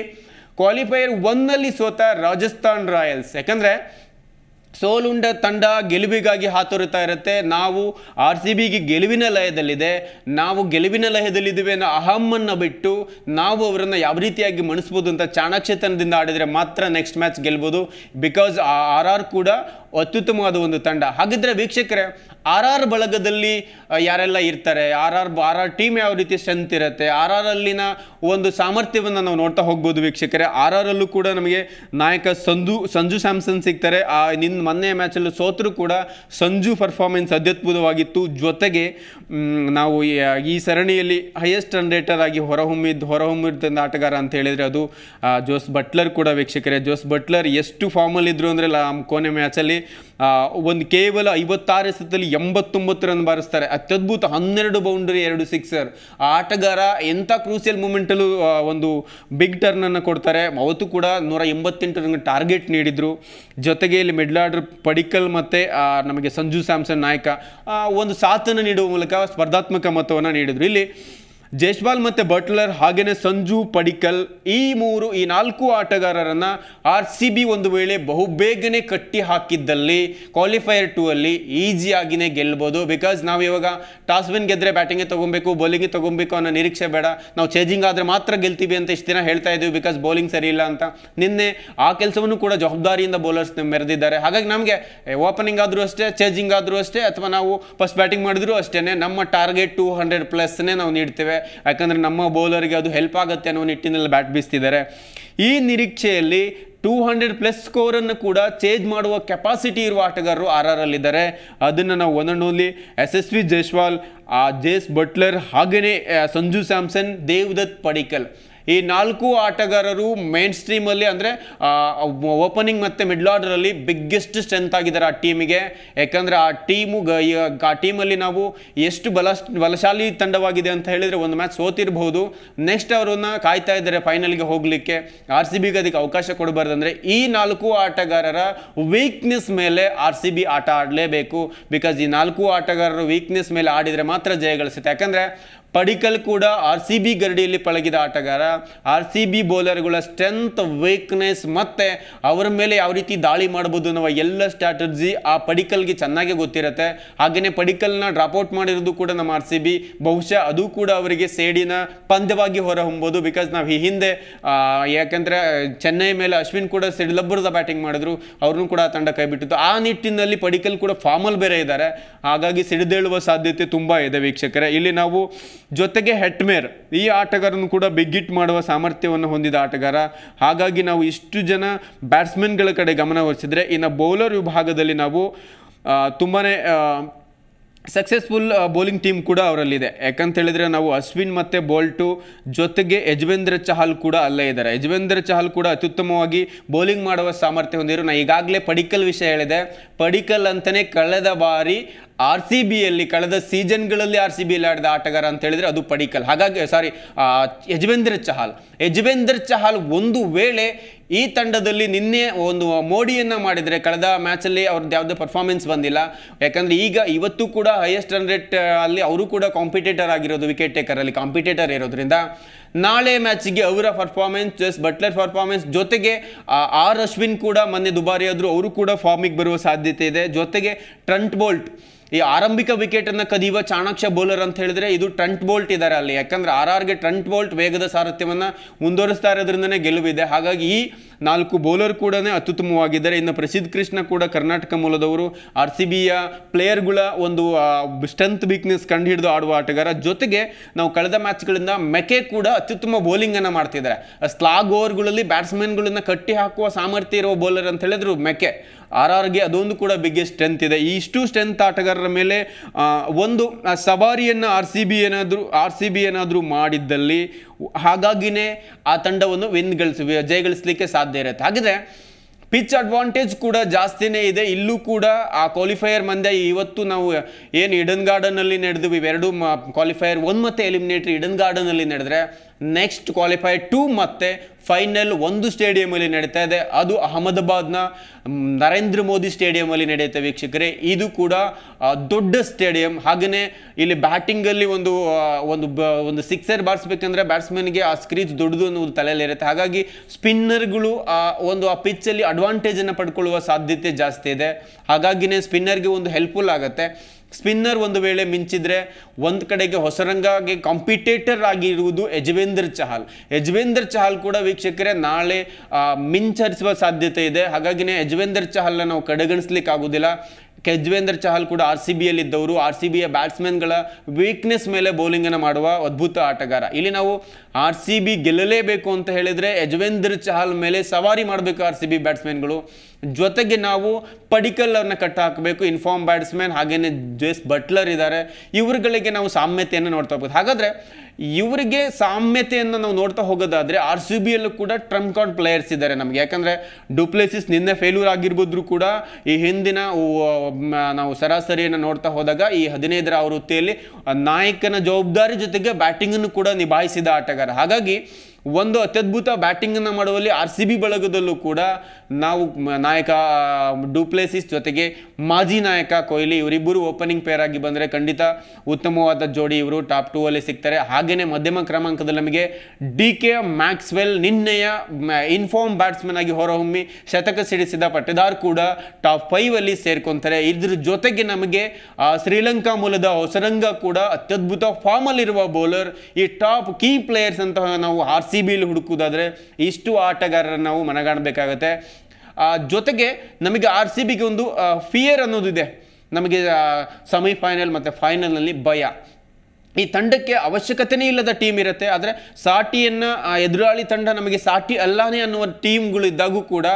ಕ್ವಾಲಿಫೈಯರ್ ಒನ್ನಲ್ಲಿ ಸೋತ ರಾಜಸ್ಥಾನ್ ರಾಯಲ್ಸ್ ಯಾಕಂದರೆ ಸೋಲುಂಡ ತಂಡ ಗೆಲುವಿಗಾಗಿ ಹಾತೊರಿತಾ ಇರುತ್ತೆ ನಾವು ಆರ್ ಸಿ ಬಿಗೆ ಗೆಲುವಿನ ಲಯದಲ್ಲಿದೆ ನಾವು ಗೆಲುವಿನ ಲಯದಲ್ಲಿದ್ದೀವಿ ಅನ್ನೋ ಅಹಮ್ಮನ್ನು ಬಿಟ್ಟು ನಾವು ಅವರನ್ನು ಯಾವ ರೀತಿಯಾಗಿ ಮಣಿಸ್ಬೋದು ಅಂತ ಚಾಣಾಕ್ಷತನದಿಂದ ಆಡಿದರೆ ಮಾತ್ರ ನೆಕ್ಸ್ಟ್ ಮ್ಯಾಚ್ ಗೆಲ್ಬೋದು ಬಿಕಾಸ್ ಆರ್ ಆರ್ ಕೂಡ ಅತ್ಯುತ್ತಮವಾದ ಒಂದು ತಂಡ ಹಾಗಿದ್ರೆ ವೀಕ್ಷಕರೇ ಆರ್ ಆರ್ ಬಳಗದಲ್ಲಿ ಯಾರೆಲ್ಲ ಇರ್ತಾರೆ R R R R team ಯಾವ ರೀತಿ ಸ್ಟ್ರೆಂತ್ ಇರುತ್ತೆ ಆರ್ ಆರ್ ಅಲ್ಲಿನ ಒಂದು ಸಾಮರ್ಥ್ಯವನ್ನು ನಾವು ನೋಡ್ತಾ ಹೋಗ್ಬೋದು ವೀಕ್ಷಕರೇ ಆರ್ ಆರ್ ಅಲ್ಲೂ ಕೂಡ ನಮಗೆ ನಾಯಕ ಸಂಧು ಸಂಜು ಸ್ಯಾಮ್ಸನ್ ಸಿಗ್ತಾರೆ ಆ ನಿನ್ನ ಇನ್ನು ಮೊನ್ನೆ ಮ್ಯಾಚಲ್ಲೂ ಸೋತರೂ ಕೂಡ ಸಂಜು ಪರ್ಫಾರ್ಮೆನ್ಸ್ ಅತ್ಯದ್ಭುತವಾಗಿತ್ತು ಜೊತೆಗೆ ನಾವು ಈ ಸರಣಿಯಲ್ಲಿ ಹೈಯೆಸ್ಟ್ ರನ್ ರೇಟರ್ ಆಗಿ ಹೊರಹೊಮ್ಮಿದ್ದು ಹೊರಹೊಮ್ಮಿದ್ದ ಆಟಗಾರ ಅಂತ ಹೇಳಿದರೆ ಅದು ಜೋಸ್ ಬಟ್ಲರ್ ಕೂಡ ವೀಕ್ಷಕರೇ ಜೋಸ್ ಬಟ್ಲರ್ ಎಷ್ಟು ಫಾರ್ಮಲ್ಲಿದ್ದರು ಅಂದರೆ ನಮ್ಮ ಕೊನೆ ಮ್ಯಾಚಲ್ಲಿ ಒಂದು ಕೇವಲ ಐವತ್ತಾರು ಎಸೆತದಲ್ಲಿ ಎಂಬತ್ತೊಂಬತ್ತು ರನ್ ಬಾರಿಸ್ತಾರೆ ಅತ್ಯದ್ಭುತ ಹನ್ನೆರಡು ಬೌಂಡರಿ ಎರಡು ಸಿಕ್ಸರ್ ಆಟಗಾರ ಎಂಥ ಕ್ರೂಸಿಯಲ್ ಮೂಮೆಂಟಲ್ಲೂ ಒಂದು ಬಿಗ್ ಟರ್ನನ್ನು ಕೊಡ್ತಾರೆ ಅವತ್ತು ಕೂಡ ನೂರ ಎಂಬತ್ತೆಂಟು ರನ್ ಟಾರ್ಗೆಟ್ ನೀಡಿದರು ಜೊತೆಗೆ ಇಲ್ಲಿ ಮಿಡ್ಲ್ ಪಡಿಕಲ್ ಮತ್ತು ನಮಗೆ ಸಂಜು ಸ್ಯಾಮ್ಸನ್ ನಾಯಕ ಒಂದು ಸಾಥನ್ನು ನೀಡುವ ಮೂಲಕ ಸ್ಪರ್ಧಾತ್ಮಕ ಮತವನ್ನು ನೀಡಿದರು ಇಲ್ಲಿ ಜೇಶ್ಬಾಲ್ ಮತ್ತು ಬಟ್ಲರ್ ಹಾಗೆಯೇ ಸಂಜು ಪಡಿಕಲ್ ಈ ಮೂರು ಈ ನಾಲ್ಕು ಆಟಗಾರರನ್ನು ಆರ್ ಸಿ ಬಿ ಒಂದು ವೇಳೆ ಬಹುಬೇಗನೆ ಕಟ್ಟಿ ಹಾಕಿದ್ದಲ್ಲಿ ಕ್ವಾಲಿಫೈಯರ್ ಟೂ ಅಲ್ಲಿ ಈಸಿಯಾಗಿನೇ ಗೆಲ್ಬೋದು ಬಿಕಾಸ್ ನಾವು ಇವಾಗ ಟಾಸ್ ವಿನ್ ಗೆದ್ದರೆ ಬ್ಯಾಟಿಂಗೆ ತೊಗೊಬೇಕು ಬೌಲಿಂಗೇ ತೊಗೊಬೇಕು ಅನ್ನೋ ನಿರೀಕ್ಷೆ ಬೇಡ ನಾವು ಚೇಜಿಂಗ್ ಆದರೆ ಮಾತ್ರ ಗೆಲ್ತೀವಿ ಅಂತ ಇಷ್ಟು ದಿನ ಹೇಳ್ತಾ ಇದ್ದೀವಿ ಬಿಕಾಸ್ ಬೌಲಿಂಗ್ ಸರಿ ಇಲ್ಲ ಅಂತ ನಿನ್ನೆ ಆ ಕೆಲಸವನ್ನು ಕೂಡ ಜವಾಬ್ದಾರಿಯಿಂದ ಬೌಲರ್ಸ್ ಮೆರೆದಿದ್ದಾರೆ ಹಾಗಾಗಿ ನಮಗೆ ಓಪನಿಂಗ್ ಆದರೂ ಅಷ್ಟೇ ಚೇಜಿಂಗ್ ಆದರೂ ಅಷ್ಟೇ ಅಥವಾ ನಾವು ಫಸ್ಟ್ ಬ್ಯಾಟಿಂಗ್ ಮಾಡಿದ್ರು ಅಷ್ಟೇ ನಮ್ಮ ಟಾರ್ಗೆಟ್ ಟೂ ಹಂಡ್ರೆಡ್ ಪ್ಲಸ್ನೇ ನಾವು ನೀಡ್ತೇವೆ ಯಾಕಂದರೆ ನಮ್ಮ ಬೌಲರ್ಗೆ ಅದು ಹೆಲ್ಪ್ ಆಗುತ್ತೆ ಅನ್ನೋ ನಿಟ್ಟಿನಲ್ಲಿ ಬ್ಯಾಟ್ ಬೀಸ್ತಿದ್ದಾರೆ ಈ ನಿರೀಕ್ಷೆಯಲ್ಲಿ ಟೂ ಹಂಡ್ರೆಡ್ ಪ್ಲಸ್ ಸ್ಕೋರನ್ನು ಕೂಡ ಚೇಂಜ್ ಮಾಡುವ ಕೆಪಾಸಿಟಿ ಇರುವ ಆಟಗಾರರು ಆರ್ ಆರ್ ಅಲ್ಲಿದ್ದಾರೆ ಅದನ್ನು ನಾವು one and only Yashasvi Jaiswal Jos Buttler ಹಾಗೆಯೇ ಸಂಜು ಸ್ಯಾಮ್ಸನ್ ದೇವ್ ದತ್ ಪಡಿಕಲ್ ಈ ನಾಲ್ಕು ಆಟಗಾರರು ಮೇನ್ ಸ್ಟ್ರೀಮಲ್ಲಿ ಅಂದರೆ ಓಪನಿಂಗ್ ಮತ್ತು ಮಿಡ್ಲ್ ಆರ್ಡರಲ್ಲಿ ಬಿಗ್ಗೆಸ್ಟ್ ಸ್ಟ್ರೆಂತ್ ಆಗಿದ್ದಾರೆ ಆ ಟೀಮಿಗೆ ಯಾಕಂದರೆ ಆ ಟೀಮು ಆ ಟೀಮಲ್ಲಿ ನಾವು ಎಷ್ಟು ಬಲ ಬಲಶಾಲಿ ತಂಡವಾಗಿದೆ ಅಂತ ಹೇಳಿದರೆ ಒಂದು ಮ್ಯಾಚ್ ಸೋತಿರಬಹುದು ನೆಕ್ಸ್ಟ್ ಅವರನ್ನು ಕಾಯ್ತಾ ಇದ್ದಾರೆ ಫೈನಲ್ಗೆ ಹೋಗಲಿಕ್ಕೆ ಆರ್ ಸಿ ಬಿಗೆ ಅದಕ್ಕೆ ಅವಕಾಶ ಕೊಡಬಾರ್ದು ಅಂದರೆ ಈ ನಾಲ್ಕು ಆಟಗಾರರ ವೀಕ್ನೆಸ್ ಮೇಲೆ ಆರ್ ಸಿ ಬಿ ಆಟ ಆಡಲೇಬೇಕು ಬಿಕಾಸ್ ಈ ನಾಲ್ಕು ಆಟಗಾರರು ವೀಕ್ನೆಸ್ ಮೇಲೆ ಆಡಿದರೆ ಮಾತ್ರ ಜಯ ಗಳಿಸುತ್ತೆ ಯಾಕಂದರೆ ಪಡಿಕಲ್ ಕೂಡ ಆರ್ ಸಿ ಬಿ ಗರಡಿಯಲ್ಲಿ ಪಳಗಿದ ಆಟಗಾರ ಆರ್ ಸಿ ಬಿ ಬೌಲರ್ಗಳ ಸ್ಟ್ರೆಂತ್ ವೀಕ್ನೆಸ್ ಮತ್ತು ಅವರ ಮೇಲೆ ಯಾವ ರೀತಿ ದಾಳಿ ಮಾಡ್ಬೋದು ಅನ್ನೋ ಎಲ್ಲ ಸ್ಟ್ರಾಟಜಿ ಆ ಪಡಿಕಲ್ಗೆ ಚೆನ್ನಾಗೇ ಗೊತ್ತಿರುತ್ತೆ ಹಾಗೆಯೇ ಪಡಿಕಲ್ನ ಡ್ರಾಪ್ಔಟ್ ಮಾಡಿರೋದು ಕೂಡ ನಮ್ಮ ಆರ್ ಸಿ ಬಿ ಬಹುಶಃ ಅದು ಕೂಡ ಅವರಿಗೆ ಸೇಡಿನ ಪಂದ್ಯವಾಗಿ ಹೊರಹೊಂಬೋದು ಬಿಕಾಸ್ ನಾವು ಈ ಹಿಂದೆ ಯಾಕಂದರೆ ಚೆನ್ನೈ ಮೇಲೆ ಅಶ್ವಿನ್ ಕೂಡ ಸಿಡಿಲಬ್ಬರದ ಬ್ಯಾಟಿಂಗ್ ಮಾಡಿದ್ರು ಅವ್ರನ್ನೂ ಕೂಡ ತಂಡ ಕೈಬಿಟ್ಟಿತ್ತು ಆ ನಿಟ್ಟಿನಲ್ಲಿ ಪಡಿಕಲ್ ಕೂಡ ಫಾರ್ಮಲ್ ಬೇರೆ ಇದ್ದಾರೆ ಹಾಗಾಗಿ ಸಿಡಿದೇಳುವ ಸಾಧ್ಯತೆ ತುಂಬ ಇದೆ ವೀಕ್ಷಕರೇ ಇಲ್ಲಿ ನಾವು ಜೊತೆಗೆ ಹೆಟ್ಮೇರ್ ಈ ಆಟಗಾರನು ಕೂಡ ಬಿಗ್ಗಿಟ್ ಮಾಡುವ ಸಾಮರ್ಥ್ಯವನ್ನು ಹೊಂದಿದ ಆಟಗಾರ ಹಾಗಾಗಿ ನಾವು ಇಷ್ಟು ಜನ ಬ್ಯಾಟ್ಸ್ಮನ್ಗಳ ಕಡೆ ಗಮನ ಇನ್ನು ಬೌಲರ್ ವಿಭಾಗದಲ್ಲಿ ನಾವು ತುಂಬಾ ಸಕ್ಸಸ್ಫುಲ್ ಬೌಲಿಂಗ್ ಟೀಮ್ ಕೂಡ ಅವರಲ್ಲಿದೆ ಯಾಕಂತ ಹೇಳಿದರೆ ನಾವು ಅಶ್ವಿನ್ ಮತ್ತು ಬೋಲ್ಟು ಜೊತೆಗೆ ಯಜ್ವೇಂದ್ರ ಚಹಲ್ ಕೂಡ ಅಲ್ಲೇ ಇದ್ದಾರೆ ಯಜ್ವೇಂದ್ರ ಚಹಲ್ ಕೂಡ ಅತ್ಯುತ್ತಮವಾಗಿ ಬೌಲಿಂಗ್ ಮಾಡುವ ಸಾಮರ್ಥ್ಯ ಹೊಂದಿರು ನಾನು ಈಗಾಗಲೇ ಪಡಿಕಲ್ ವಿಷಯ ಹೇಳಿದೆ ಪಡಿಕಲ್ ಅಂತಲೇ ಕಳೆದ ಬಾರಿ ಆರ್ ಸಿ ಬಿಯಲ್ಲಿ ಕಳೆದ ಸೀಸನ್ಗಳಲ್ಲಿ ಆರ್ ಸಿ ಬಿಯಲ್ಲಿ ಆಡಿದ ಆಟಗಾರ ಅಂತ ಹೇಳಿದರೆ ಅದು ಪಡಿಕಲ್ ಹಾಗಾಗಿ ಸಾರಿ ಯಜ್ವೇಂದ್ರ ಚಹಲ್ ಯಜ್ವೇಂದ್ರ ಚಹಲ್ ಒಂದು ವೇಳೆ ಈ ತಂಡದಲ್ಲಿ ನಿನ್ನೆ ಒಂದು ಮೋಡಿಯನ್ನು ಮಾಡಿದರೆ ಕಳೆದ ಮ್ಯಾಚಲ್ಲಿ ಅವ್ರದ್ದು ಯಾವುದೇ ಪರ್ಫಾರ್ಮೆನ್ಸ್ ಬಂದಿಲ್ಲ ಯಾಕಂದರೆ ಈಗ ಇವತ್ತು ಕೂಡ ಹೈಯೆಸ್ಟ್ ರನ್ ರೇಟ್ ಅಲ್ಲಿ ಅವರು ಕೂಡ ಕಾಂಪಿಟೇಟರ್ ಆಗಿರೋದು ವಿಕೆಟ್ ಟೇಕರಲ್ಲಿ ಕಾಂಪಿಟೇಟರ್ ಇರೋದ್ರಿಂದ ನಾಳೆ ಮ್ಯಾಚಿಗೆ ಅವರ ಪರ್ಫಾರ್ಮೆನ್ಸ್ ಜಸ್ ಬಟ್ಲರ್ ಪರ್ಫಾರ್ಮೆನ್ಸ್ ಜೊತೆಗೆ ಆರ್ ಅಶ್ವಿನ್ ಕೂಡ ಮೊನ್ನೆ ದುಬಾರಿ ಆದರೂ ಅವರು ಕೂಡ ಫಾರ್ಮಿಗೆ ಬರುವ ಸಾಧ್ಯತೆ ಇದೆ ಜೊತೆಗೆ ಟ್ರಂಟ್ ಬೋಲ್ಟ್ ಈ ಆರಂಭಿಕ ವಿಕೆಟ್ ಅನ್ನು ಕದಿಯುವ ಚಾಣಾಕ್ಷ ಬೌಲರ್ ಅಂತ ಹೇಳಿದ್ರೆ ಇದು ಟ್ರಂಟ್ ಬೋಲ್ಟ್ ಇದ್ದಾರೆ ಅಲ್ಲಿ ಯಾಕಂದ್ರೆ ಆರ್ ಆರ್ಗೆ ಟ್ರಂಟ್ ಬೋಲ್ಟ್ ವೇಗದ ಸಾರಥ್ಯವನ್ನು ಮುಂದುವರಿಸ್ತಾ ಇರೋದ್ರಿಂದ ಗೆಲುವಿದೆ ಹಾಗಾಗಿ ಈ ನಾಲ್ಕು ಬೌಲರ್ ಕೂಡ ಅತ್ಯುತ್ತಮವಾಗಿದ್ದಾರೆ ಇನ್ನು ಪ್ರಸಿದ್ಧ ಕೃಷ್ಣ ಕೂಡ ಕರ್ನಾಟಕ ಮೂಲದವರು ಆರ್ ಸಿ ಬಿಯ ಪ್ಲೇಯರ್ಗಳ ಒಂದು ಸ್ಟ್ರೆಂತ್ ವೀಕ್ನೆಸ್ ಹಿಡಿದು ಆಡುವ ಆಟಗಾರ ಜೊತೆಗೆ ನಾವು ಕಳೆದ ಮ್ಯಾಚ್ಗಳಿಂದ ಮೆಕೆ ಕೂಡ ಅತ್ಯುತ್ತಮ ಬೌಲಿಂಗನ್ನು ಮಾಡ್ತಿದ್ದಾರೆ ಸ್ಲಾಗ್ ಓವರ್ಗಳಲ್ಲಿ ಬ್ಯಾಟ್ಸ್ಮನ್ಗಳನ್ನು ಕಟ್ಟಿ ಹಾಕುವ ಸಾಮರ್ಥ್ಯ ಇರುವ ಬೌಲರ್ ಅಂತ ಹೇಳಿದ್ರು ಮೆಕೆ ಆರ್ ಆರ್ಗೆ ಅದೊಂದು ಕೂಡ ಬಿಗ್ಗೆಸ್ಟ್ ಸ್ಟ್ರೆಂತ್ ಇದೆ ಇಷ್ಟು ಸ್ಟ್ರೆಂತ್ ಆಟಗಾರರ ಮೇಲೆ ಒಂದು ಸವಾರಿಯನ್ನು ಆರ್ ಸಿ ಬಿ ಏನಾದರೂ ಆರ್ ಸಿ ಬಿ ಏನಾದರೂ ಮಾಡಿದ್ದಲ್ಲಿ ಹಾಗಾಗಿನೇ ಆ ತಂಡವನ್ನು ವಿನ್ ಗಳಿಸ ಜಯಗಳಿಸಲಿಕ್ಕೆ ಸಾಧ್ಯ ಇರುತ್ತೆ ಹಾಗಿದ್ರೆ ಪಿಚ್ ಅಡ್ವಾಂಟೇಜ್ ಕೂಡ ಜಾಸ್ತಿನೇ ಇದೆ ಇಲ್ಲೂ ಕೂಡ ಆ ಕ್ವಾಲಿಫೈಯರ್ ಮಂದ್ಯ ಇವತ್ತು ನಾವು ಏನು ಇಡನ್ ಗಾರ್ಡನಲ್ಲಿ ನಡೆದು ಇವೆರಡು ಕ್ವಾಲಿಫೈಯರ್ ಒಂದು ಮತ್ತೆ ಎಲಿಮಿನೇಟರಿ ಇಡನ್ ಗಾರ್ಡನಲ್ಲಿ ನಡೆದ್ರೆ ನೆಕ್ಸ್ಟ್ ಕ್ವಾಲಿಫೈ ಟು ಮತ್ತು ಫೈನಲ್ ಒಂದು ಸ್ಟೇಡಿಯಮಲ್ಲಿ ನಡೀತಾ ಇದೆ ಅದು ಅಹಮದಾಬಾದ್ನ ನರೇಂದ್ರ ಮೋದಿ ಸ್ಟೇಡಿಯಮಲ್ಲಿ ನಡೆಯುತ್ತೆ ವೀಕ್ಷಕರೇ ಇದು ಕೂಡ ದೊಡ್ಡ ಸ್ಟೇಡಿಯಂ ಹಾಗೆಯೇ ಇಲ್ಲಿ ಬ್ಯಾಟಿಂಗಲ್ಲಿ ಒಂದು ಒಂದು ಬ ಒಂದು ಸಿಕ್ಸರ್ ಬಾರಿಸ್ಬೇಕಂದ್ರೆ ಬ್ಯಾಟ್ಸ್ಮನ್ಗೆ ಆ ಸ್ಕ್ರೀಚ್ ದೊಡ್ಡದು ಅನ್ನೋದು ಇರುತ್ತೆ ಹಾಗಾಗಿ ಸ್ಪಿನ್ನರ್ಗಳು ಆ ಒಂದು ಆ ಪಿಚ್ಚಲ್ಲಿ ಅಡ್ವಾಂಟೇಜನ್ನು ಪಡ್ಕೊಳ್ಳುವ ಸಾಧ್ಯತೆ ಜಾಸ್ತಿ ಇದೆ ಹಾಗಾಗಿನೇ ಸ್ಪಿನ್ನರ್ಗೆ ಒಂದು ಹೆಲ್ಪ್ಫುಲ್ ಆಗುತ್ತೆ ಸ್ಪಿನ್ನರ್ ಒಂದು ವೇಳೆ ಮಿಂಚಿದ್ರೆ ಒಂದು ಕಡೆಗೆ ಹೊಸರಂಗಾಗಿ ಕಾಂಪಿಟೇಟರ್ ಆಗಿರುವುದು ಯಜವೇಂದ್ರ ಚಹಲ್ ಯಜವೇಂದ್ರ ಚಹಲ್ ಕೂಡ ವೀಕ್ಷಕರೇ ನಾಳೆ ಮಿಂಚರಿಸುವ ಸಾಧ್ಯತೆ ಇದೆ ಹಾಗಾಗಿನೇ ಯಜವೇಂದ್ರ ಚಹಲ್ನ ನಾವು ಕಡೆಗಣಿಸ್ಲಿಕ್ಕೆ ಆಗೋದಿಲ್ಲ ಕೆಜ್ವೇಂದ್ರ ಚಹಲ್ ಕೂಡ ಆರ್ ಸಿ ಇದ್ದವರು ಆರ್ ಸಿ ಬಿಯ ಬ್ಯಾಟ್ಸ್ಮನ್ಗಳ ವೀಕ್ನೆಸ್ ಮೇಲೆ ಬೌಲಿಂಗನ್ನು ಮಾಡುವ ಅದ್ಭುತ ಆಟಗಾರ ಇಲ್ಲಿ ನಾವು ಆರ್ ಸಿ ಬಿ ಗೆಲ್ಲಲೇಬೇಕು ಅಂತ ಹೇಳಿದರೆ ಯಜ್ವೇಂದ್ರ ಚಹಲ್ ಮೇಲೆ ಸವಾರಿ ಮಾಡಬೇಕು ಆರ್ ಸಿ ಬಿ ಬ್ಯಾಟ್ಸ್ಮನ್ಗಳು ಜೊತೆಗೆ ನಾವು ಪಡಿಕಲ್ ಅವ್ರನ್ನ ಕಟ್ ಹಾಕಬೇಕು ಇನ್ಫಾರ್ಮ್ ಬ್ಯಾಟ್ಸ್ಮನ್ ಹಾಗೇನೆ ಜೇಸ್ ಬಟ್ಲರ್ ಇದ್ದಾರೆ ಇವರುಗಳಿಗೆ ನಾವು ಸಾಮ್ಯತೆಯನ್ನು ನೋಡ್ತಾ ಹೋಗ್ಬೋದು ಹಾಗಾದರೆ ಇವರಿಗೆ ಸಾಮ್ಯತೆಯನ್ನು ನಾವು ನೋಡ್ತಾ ಹೋಗೋದಾದರೆ ಆರ್ ಸಿ ಬಿಯಲ್ಲೂ ಕೂಡ ಟ್ರಂಪ್ ಕಾರ್ಡ್ ಪ್ಲೇಯರ್ಸ್ ಇದ್ದಾರೆ ನಮಗೆ ಯಾಕಂದರೆ ಡುಪ್ಲೆಸಿಸ್ ನಿನ್ನೆ ಫೇಲ್ಯೂರ್ ಆಗಿರ್ಬೋದ್ರು ಕೂಡ ಈ ಹಿಂದಿನ ನಾವು ಸರಾಸರಿಯನ್ನು ನೋಡ್ತಾ ಹೋದಾಗ ಈ ಹದಿನೈದರ ಆವೃತ್ತಿಯಲ್ಲಿ ನಾಯಕನ ಜವಾಬ್ದಾರಿ ಜೊತೆಗೆ ಬ್ಯಾಟಿಂಗನ್ನು ಕೂಡ ನಿಭಾಯಿಸಿದ ಆಟಗಾರ ಹಾಗಾಗಿ ಒಂದು ಅತ್ಯದ್ಭುತ ಬ್ಯಾಟಿಂಗನ್ನು ಮಾಡುವಲ್ಲಿ ಆರ್ ಸಿ ಬಿ ಬಳಗದಲ್ಲೂ ಕೂಡ ನಾವು ನಾಯಕ ಡೂಪ್ಲೇಸಿಸ್ ಜೊತೆಗೆ ಮಾಜಿ ನಾಯಕ ಕೊಹ್ಲಿ ಇವರಿಬ್ಬರು ಓಪನಿಂಗ್ ಪೇರ್ ಆಗಿ ಬಂದರೆ ಖಂಡಿತ ಉತ್ತಮವಾದ ಜೋಡಿ ಇವರು ಟಾಪ್ ಟೂ ಅಲ್ಲಿ ಸಿಗ್ತಾರೆ ಹಾಗೆಯೇ ಮಧ್ಯಮ ಕ್ರಮಾಂಕದಲ್ಲಿ ನಮಗೆ ಡಿ ಕೆ ಮ್ಯಾಕ್ಸ್ವೆಲ್ ನಿನ್ನೆಯ ಇನ್ಫಾರ್ಮ್ ಬ್ಯಾಟ್ಸ್ಮನ್ ಆಗಿ ಹೊರಹೊಮ್ಮಿ ಶತಕ ಸಿಡಿಸಿದ ಪಟ್ಟದಾರ್ ಕೂಡ ಟಾಪ್ ಫೈವ್ ಅಲ್ಲಿ ಸೇರ್ಕೊಂತಾರೆ ಇದ್ರ ಜೊತೆಗೆ ನಮಗೆ ಶ್ರೀಲಂಕಾ ಮೂಲದ ಹೊಸರಂಗ ಕೂಡ ಅತ್ಯದ್ಭುತ ಫಾರ್ಮಲ್ಲಿರುವ ಬೌಲರ್ ಈ ಟಾಪ್ ಕೀ ಪ್ಲೇಯರ್ಸ್ ಅಂತ ನಾವು ಆರ್ ಸಿ ಬಿಲಿ ಹುಡುಕುವುದಾದರೆ ಇಷ್ಟು ಆಟಗಾರರನ್ನು ನಾವು ಮನಗಾಣಬೇಕಾಗತ್ತೆ ಜೊತೆಗೆ ನಮಗೆ ಆರ್ ಸಿ ಬಿಗೆ ಒಂದು ಫಿಯರ್ ಅನ್ನೋದಿದೆ ನಮಗೆ ಸೆಮಿಫೈನಲ್ ಮತ್ತು ಫೈನಲ್ನಲ್ಲಿ ಭಯ ಈ ತಂಡಕ್ಕೆ ಅವಶ್ಯಕತೆನೇ ಇಲ್ಲದ ಟೀಮ್ ಇರುತ್ತೆ ಆದರೆ ಸಾಟಿಯನ್ನು ಎದುರಾಳಿ ತಂಡ ನಮಗೆ ಸಾಟಿ ಅಲ್ಲಾನೆ ಅನ್ನುವ ಟೀಮ್ಗಳು ಇದ್ದಾಗೂ ಕೂಡ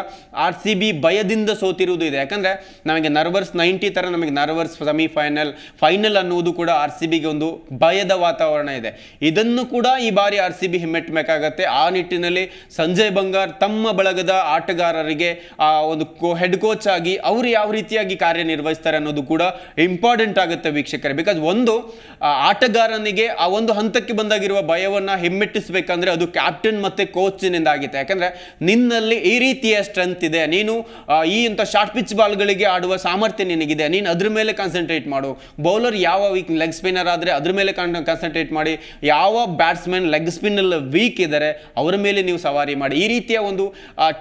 ಆರ್ ಸಿ ಬಿ ಭಯದಿಂದ ಸೋತಿರುವುದು ಇದೆ ಯಾಕಂದರೆ ನಮಗೆ ನರ್ವರ್ಸ್ ನೈಂಟಿ ಥರ ನಮಗೆ ನರ್ವರ್ಸ್ ಸೆಮಿಫೈನಲ್ ಫೈನಲ್ ಅನ್ನುವುದು ಕೂಡ ಆರ್ ಸಿ ಬಿಗೆ ಒಂದು ಭಯದ ವಾತಾವರಣ ಇದೆ ಇದನ್ನು ಕೂಡ ಈ ಬಾರಿ ಆರ್ ಸಿ ಬಿ ಹಿಮ್ಮೆಟ್ಟಬೇಕಾಗತ್ತೆ ಆ ನಿಟ್ಟಿನಲ್ಲಿ ಸಂಜಯ್ ಬಂಗಾರ್ ತಮ್ಮ ಬಳಗದ ಆಟಗಾರರಿಗೆ ಆ ಒಂದು ಕೋ ಹೆಡ್ ಕೋಚ್ ಆಗಿ ಅವರು ಯಾವ ರೀತಿಯಾಗಿ ಕಾರ್ಯನಿರ್ವಹಿಸ್ತಾರೆ ಅನ್ನೋದು ಕೂಡ ಇಂಪಾರ್ಟೆಂಟ್ ಆಗುತ್ತೆ ವೀಕ್ಷಕರೇ ಬಿಕಾಸ್ ಒಂದು ಆಟಗಾರ ಆಟಗಾರನಿಗೆ ಆ ಒಂದು ಹಂತಕ್ಕೆ ಬಂದಾಗಿರುವ ಭಯವನ್ನು ಹಿಮ್ಮೆಟ್ಟಿಸಬೇಕಂದ್ರೆ ಅದು ಕ್ಯಾಪ್ಟನ್ ಮತ್ತು ಕೋಚಿನಿಂದ ಆಗಿದೆ ಯಾಕಂದರೆ ನಿನ್ನಲ್ಲಿ ಈ ರೀತಿಯ ಸ್ಟ್ರೆಂತ್ ಇದೆ ನೀನು ಈ ಇಂಥ ಶಾರ್ಟ್ ಪಿಚ್ ಬಾಲ್ಗಳಿಗೆ ಆಡುವ ಸಾಮರ್ಥ್ಯ ನಿನಗಿದೆ ನೀನು ಅದ್ರ ಮೇಲೆ ಕಾನ್ಸಂಟ್ರೇಟ್ ಮಾಡು ಬೌಲರ್ ಯಾವ ವೀಕ್ ಲೆಗ್ ಸ್ಪಿನ್ನರ್ ಆದರೆ ಅದ್ರ ಮೇಲೆ ಕಾನ್ಸಂಟ್ರೇಟ್ ಮಾಡಿ ಯಾವ ಬ್ಯಾಟ್ಸ್ಮನ್ ಲೆಗ್ ಸ್ಪಿನ್ನಲ್ಲಿ ವೀಕ್ ಇದ್ದಾರೆ ಅವರ ಮೇಲೆ ನೀವು ಸವಾರಿ ಮಾಡಿ ಈ ರೀತಿಯ ಒಂದು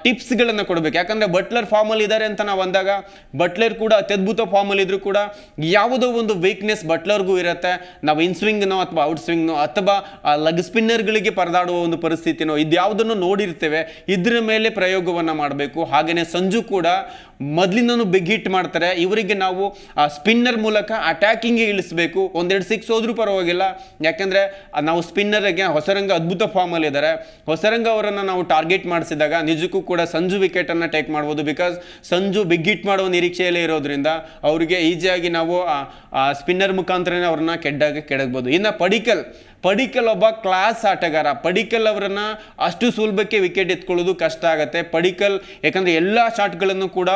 ಟಿಪ್ಸ್ಗಳನ್ನು ಕೊಡಬೇಕು ಯಾಕಂದರೆ ಬಟ್ಲರ್ ಫಾರ್ಮಲ್ಲಿ ಇದ್ದಾರೆ ಅಂತ ನಾವು ಅಂದಾಗ ಬಟ್ಲರ್ ಕೂಡ ಅತ್ಯದ್ಭುತ ಫಾರ್ಮಲ್ಲಿ ಇದ್ರೂ ಕೂಡ ಯಾವುದೋ ಒಂದು ವೀಕ್ನೆಸ್ ಬಟ್ಲರ್ಗೂ ಇರುತ್ತೆ ನಾವು ಇನ್ಸ್ವಿಂಗ್ ಸ್ವಿಂಗ್ನೋ ಅಥವಾ ಔಟ್ ಸ್ವಿಂಗ್ನೋ ಅಥವಾ ಲಗ್ ಸ್ಪಿನ್ನರ್ಗಳಿಗೆ ಪರದಾಡುವ ಒಂದು ಪರಿಸ್ಥಿತಿನೋ ಇದ್ಯಾವುದನ್ನು ನೋಡಿರ್ತೇವೆ ಇದರ ಮೇಲೆ ಪ್ರಯೋಗವನ್ನು ಮಾಡಬೇಕು ಹಾಗೆಯೇ ಸಂಜು ಕೂಡ ಮೊದಲಿಂದನೂ ಬಿಗ್ ಹಿಟ್ ಮಾಡ್ತಾರೆ ಇವರಿಗೆ ನಾವು ಸ್ಪಿನ್ನರ್ ಮೂಲಕ ಅಟ್ಯಾಕಿಂಗ್ಗೆ ಇಳಿಸಬೇಕು ಒಂದೆರಡು ಸಿಕ್ಸ್ ಹೋದರೂ ಪರವಾಗಿಲ್ಲ ಯಾಕೆಂದರೆ ನಾವು ಸ್ಪಿನ್ನರ್ಗೆ ಹೊಸರಂಗ ಅದ್ಭುತ ಫಾರ್ಮಲ್ಲಿ ಇದ್ದಾರೆ ಹೊಸರಂಗ ಅವರನ್ನು ನಾವು ಟಾರ್ಗೆಟ್ ಮಾಡಿಸಿದಾಗ ನಿಜಕ್ಕೂ ಕೂಡ ಸಂಜು ವಿಕೆಟನ್ನು ಟೇಕ್ ಮಾಡ್ಬೋದು ಬಿಕಾಸ್ ಸಂಜು ಬಿಗ್ ಹಿಟ್ ಮಾಡುವ ನಿರೀಕ್ಷೆಯಲ್ಲೇ ಇರೋದ್ರಿಂದ ಅವರಿಗೆ ಈಸಿಯಾಗಿ ನಾವು ಸ್ಪಿನ್ನರ್ ಮುಖಾಂತರನೇ ಅವ್ರನ್ನ ಕೆಡ್ಡಾಗ ಕೆಡಗ್ಬೋದು ಇನ್ನು ಪಡಿಕಲ್ ಪಡಿಕಲ್ ಒಬ್ಬ ಕ್ಲಾಸ್ ಆಟಗಾರ ಪಡಿಕಲ್ ಅವರನ್ನು ಅಷ್ಟು ಸುಲಭಕ್ಕೆ ವಿಕೆಟ್ ಎತ್ಕೊಳ್ಳೋದು ಕಷ್ಟ ಆಗುತ್ತೆ ಪಡಿಕಲ್ ಯಾಕಂದರೆ ಎಲ್ಲ ಶಾಟ್ಗಳನ್ನು ಕೂಡ